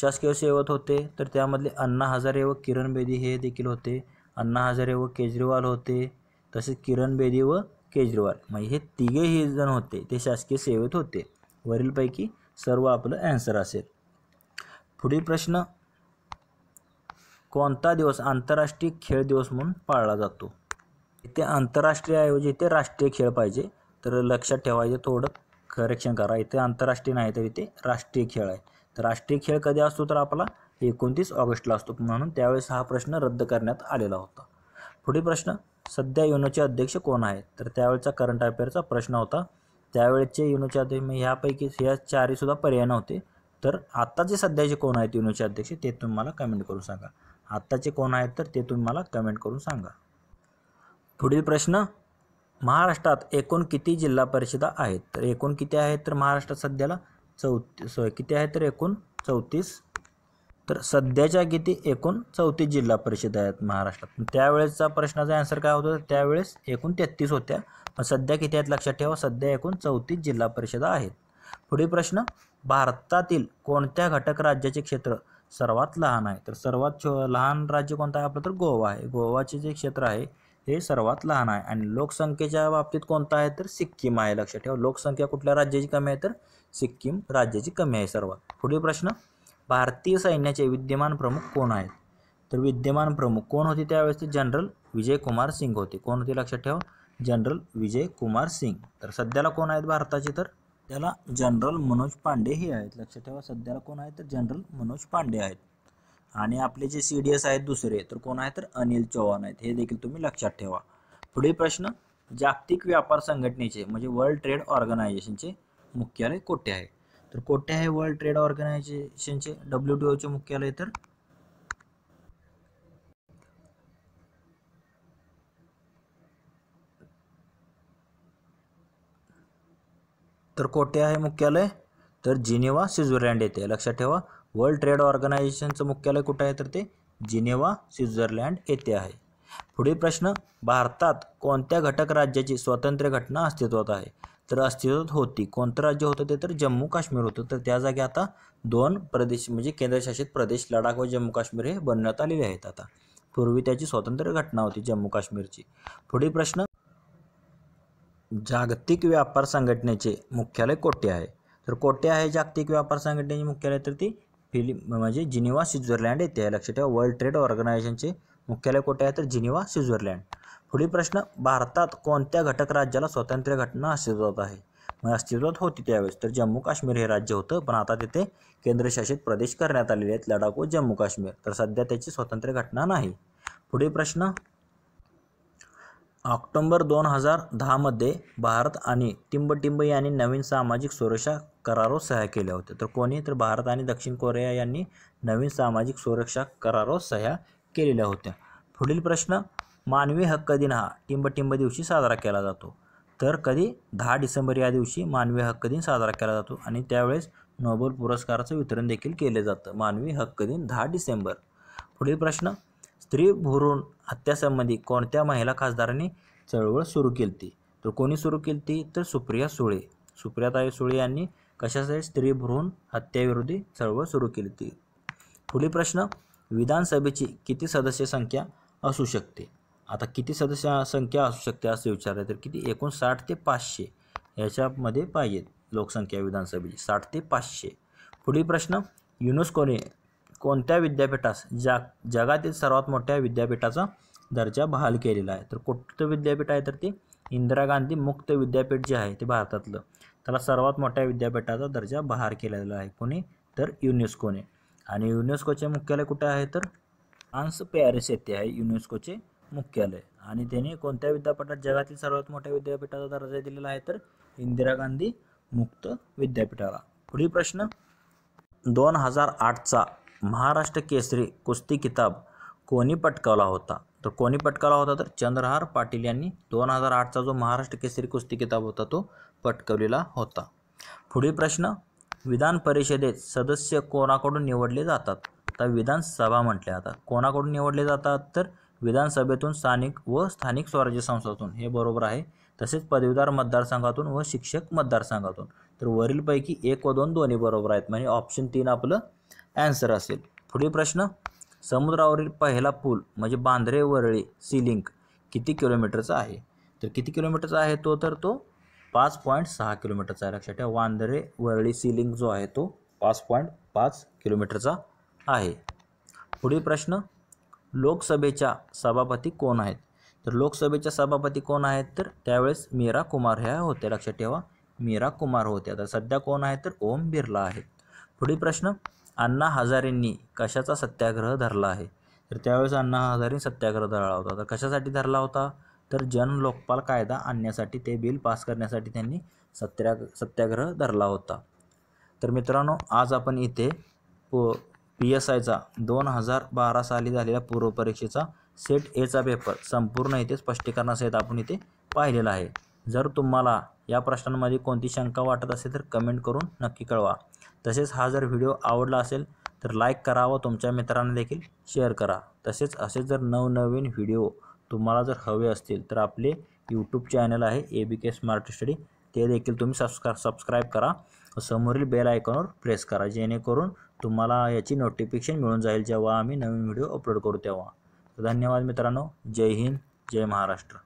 शासकीय सेवेत होते तर त्यामधले अण्णा हजारे व किरण बेदी हे देखील होते अण्णा हजारे व केजरीवाल होते तसेच किरण बेदी व केजरीवाल म्हणजे हे तिघेही जण होते ते शासकीय सेवेत होते वरीलपैकी सर्व आपलं ॲन्सर असेल पुढील प्रश्न कोणता दिवस आंतरराष्ट्रीय खेळ दिवस म्हणून पाळला जातो इथे आंतरराष्ट्रीय ऐवजी इथे राष्ट्रीय खेळ पाहिजे तर लक्षात ठेवायचं थोडं करेक्शन करा इथे आंतरराष्ट्रीय नाही तर इथे राष्ट्रीय खेळ आहे तर राष्ट्रीय खेळ कधी असतो तर आपला एकोणतीस ऑगस्टला असतो म्हणून त्यावेळेस हा प्रश्न रद्द करण्यात आलेला होता पुढे प्रश्न सध्या युनोचे अध्यक्ष कोण आहेत तर त्यावेळेचा करंट अफेअरचा प्रश्न होता त्यावेळेचे युनोचे अध्यक्ष ह्यापैकी ह्या चारहीसुद्धा पर्याय नव्हते तर आत्ताचे सध्याचे कोण आहेत युनोचे अध्यक्ष ते तुम्ही मला कमेंट करून सांगा आत्ताचे कोण आहेत तर ते तुम्ही मला कमेंट करून सांगा पुढील प्रश्न महाराष्ट्रात एकूण किती जिल्हा परिषदा आहेत तर एकूण किती आहेत तर महाराष्ट्रात सध्याला चौतीस सॉरी किती आहेत तर एकूण चौतीस तर सध्याच्या किती एकूण चौतीस जिल्हा परिषद आहेत महाराष्ट्रात त्यावेळेसचा प्रश्नाचा आन्सर काय होतो त्यावेळेस एकूण तेहतीस होत्या पण सध्या किती आहेत लक्षात ठेवा सध्या एकूण चौतीस जिल्हा परिषदा आहेत पुढील प्रश्न भारतातील कोणत्या घटक राज्याचे क्षेत्र सर्वात लहान आहे तर सर्वात लहान राज्य कोणतं आहे आपलं तर गोवा आहे गोवाचे जे क्षेत्र आहे हे सर्वात लहान आहे आणि लोकसंख्येच्या बाबतीत कोणता आहे तर सिक्कीम आहे लक्षात ठेवा लोकसंख्या कुठल्या राज्याची कमी आहे तर सिक्कीम राज्याची कमी आहे सर्वात पुढील प्रश्न भारतीय सैन्याचे विद्यमान प्रमुख कोण आहेत तर विद्यमान प्रमुख कोण होते त्यावेळेस ते जनरल विजय कुमार सिंग होते कोण होते लक्षात ठेवा जनरल विजय कुमार सिंग तर सध्याला कोण आहेत भारताचे तर त्याला जनरल मनोज पांडे हे आहेत लक्षात ठेवा सध्याला कोण आहेत तर जनरल मनोज पांडे आहेत आणि आपले जे सी डी एस आहेत दुसरे तर कोण आहेत तर अनिल चव्हाण आहेत हे देखील तुम्ही लक्षात ठेवा पुढे प्रश्न जागतिक व्यापार संघटनेचे म्हणजे वर्ल्ड ट्रेड ऑर्गनायझेशनचे मुख्यालय कोठे आहे तर कोठे आहे वर्ल्ड ट्रेड ऑर्गनायझेशनचे डब्ल्यू टी ओचे मुख्यालय तर तर कोठे आहे मुख्यालय तर जिनेवा स्वित्झर्लंड येथे लक्षात ठेवा वर्ल्ड ट्रेड ऑर्गनायझेशनचं मुख्यालय कुठं आहे तर ते जिनेवा स्वित्झर्लँड येथे आहे पुढील प्रश्न भारतात कोणत्या घटक राज्याची स्वातंत्र्य घटना अस्तित्वात आहे तर अस्तित्वात होती कोणतं राज्य होतं ते तर जम्मू काश्मीर होतं तर त्या जागी आता दोन प्रदेश म्हणजे केंद्रशासित प्रदेश लडाख व जम्मू काश्मीर हे बनण्यात आलेले आहेत आता पूर्वी त्याची स्वतंत्र घटना होती जम्मू काश्मीरची पुढील प्रश्न जागतिक व्यापार संघटनेचे मुख्यालय कोठे आहे तर कोठे आहे जागतिक व्यापार संघटनेचे मुख्यालय तर ती फिलिप म्हणजे जिनिवा स्वित्झर्लंड येते लक्षात ठेवा वर्ल्ड ट्रेड ऑर्गनायझेशनचे मुख्यालय कुठे आहे तर जिनिवा स्वित्झर्लँड पुढील प्रश्न भारतात कोणत्या घटक राज्याला स्वातंत्र्य घटना अस्तित्वात आहे मग म्हणजे अस्तित्वात होती त्यावेळेस तर जम्मू काश्मीर हे राज्य होतं पण आता तिथे केंद्रशासित प्रदेश करण्यात आलेले आहेत लडाख व जम्मू काश्मीर तर सध्या त्याची स्वातंत्र्य घटना नाही पुढील प्रश्न ऑक्टोंबर दोन हजार दहामध्ये भारत आणि टिंबटिंब यांनी नवीन सामाजिक सुरक्षा करारो सह्या केल्या होत्या तर कोणी तर भारत आणि दक्षिण कोरिया यांनी नवीन सामाजिक सुरक्षा करारो सह्या केलेल्या होत्या पुढील प्रश्न मानवी हक्क दिन हा टिंबटिंब दिवशी साजरा केला जातो तर कधी दहा डिसेंबर या दिवशी मानवी हक्क दिन साजरा केला जातो आणि त्यावेळेस नोबेल पुरस्काराचं वितरण देखील केले जातं मानवी हक्क दिन दहा डिसेंबर पुढील प्रश्न स्त्री भुरून हत्यासंबंधी कोणत्या महिला खासदारांनी चळवळ सुरू केली ती तर कोणी सुरू केली ती तर सुप्रिया सुळे सुप्रियाताई सुळे यांनी कशासाठी स्त्री भ्रूण हत्याविरोधी चळवळ सुरू केली ती पुढील प्रश्न विधानसभेची किती सदस्य संख्या असू शकते आता किती सदस्य संख्या असू शकते असं विचारलं तर किती एकूण साठ ते पाचशे याच्यामध्ये पाहिजेत लोकसंख्या विधानसभेची साठ ते पाचशे पुढील प्रश्न युनेस्कोने कोणत्या विद्यापीठास जाग जगातील सर्वात मोठ्या विद्यापीठाचा दर्जा बहाल केलेला आहे तर कुठलं विद्यापीठ आहे तर ते इंदिरा गांधी मुक्त विद्यापीठ जे आहे ते भारतातलं त्याला सर्वात मोठ्या विद्यापीठाचा दर्जा बहाल केलेला आहे कोणी तर युनेस्कोने आणि युनेस्कोचे मुख्यालय कुठे आहे तर फ्रान्स पॅरिस येथे आहे युनेस्कोचे मुख्यालय आणि त्याने कोणत्या विद्यापीठात जगातील सर्वात मोठ्या विद्यापीठाचा दर्जा दिलेला आहे तर इंदिरा गांधी मुक्त विद्यापीठाला पुढील प्रश्न दोन हजार आठचा महाराष्ट्र केसरी कुस्ती किताब कोणी पटकावला होता तर कोणी पटकावला होता तर चंद्रहार पाटील यांनी दोन हजार आठचा जो महाराष्ट्र केसरी कुस्ती किताब होता तो पटकवलेला होता पुढील प्रश्न विधान परिषदेत सदस्य कोणाकडून निवडले जातात तर विधानसभा म्हटल्या जातात कोणाकडून निवडले जातात तर विधानसभेतून स्थानिक व स्थानिक स्वराज्य संस्थातून हे बरोबर आहे तसेच पदवीदार मतदारसंघातून व शिक्षक मतदारसंघातून तर वरीलपैकी एक व दोन दोन्ही बरोबर आहेत म्हणजे ऑप्शन तीन आपलं ॲन्सर असेल पुढील प्रश्न समुद्रावरील पहिला पूल म्हणजे बांद्रे वरळी सी लिंक किती किलोमीटरचा आहे तर किती किलोमीटरचा आहे तो तर तो पाच पॉईंट सहा किलोमीटरचा आहे लक्षात ठेवा वांद्रे वरळी सी लिंक जो आहे तो पाच पॉईंट पाच किलोमीटरचा आहे पुढील प्रश्न लोकसभेच्या सभापती कोण आहेत तर लोकसभेच्या सभापती कोण आहेत तर त्यावेळेस मीरा कुमार ह्या होत्या लक्षात ठेवा मीरा कुमार होत्या तर सध्या कोण आहेत तर ओम बिर्ला आहेत पुढील प्रश्न अण्णा हजारेंनी कशाचा सत्याग्रह धरला आहे तर त्यावेळेस अण्णा हजारेंनी सत्याग्रह धरला होता तर कशासाठी धरला होता तर जन लोकपाल कायदा आणण्यासाठी ते बिल पास करण्यासाठी त्यांनी सत्या सत्याग्रह धरला होता तर मित्रांनो आज आपण इथे पो पी एस आयचा दोन हजार बारा साली झालेल्या पूर्वपरीक्षेचा सेट एचा पेपर संपूर्ण इथे स्पष्टीकरणासहित आपण इथे पाहिलेला आहे जर तुम्हाला या प्रश्नांमध्ये कोणती शंका वाटत असेल तर कमेंट करून नक्की कळवा तसेच हा जर व्हिडिओ आवडला असेल तर लाईक करा व तुमच्या मित्रांना देखील शेअर करा तसेच असे जर नवनवीन व्हिडिओ तुम्हाला जर हवे असतील तर आपले यूट्यूब चॅनल आहे A B K smart study ते देखील तुम्ही सबस्क्रा सबस्क्राईब करा समोरील बेल आयकॉनवर प्रेस करा जेणेकरून तुम्हाला याची नोटिफिकेशन मिळून जाईल जेव्हा आम्ही नवीन व्हिडिओ अपलोड करू तेव्हा धन्यवाद मित्रांनो जय हिंद जय महाराष्ट्र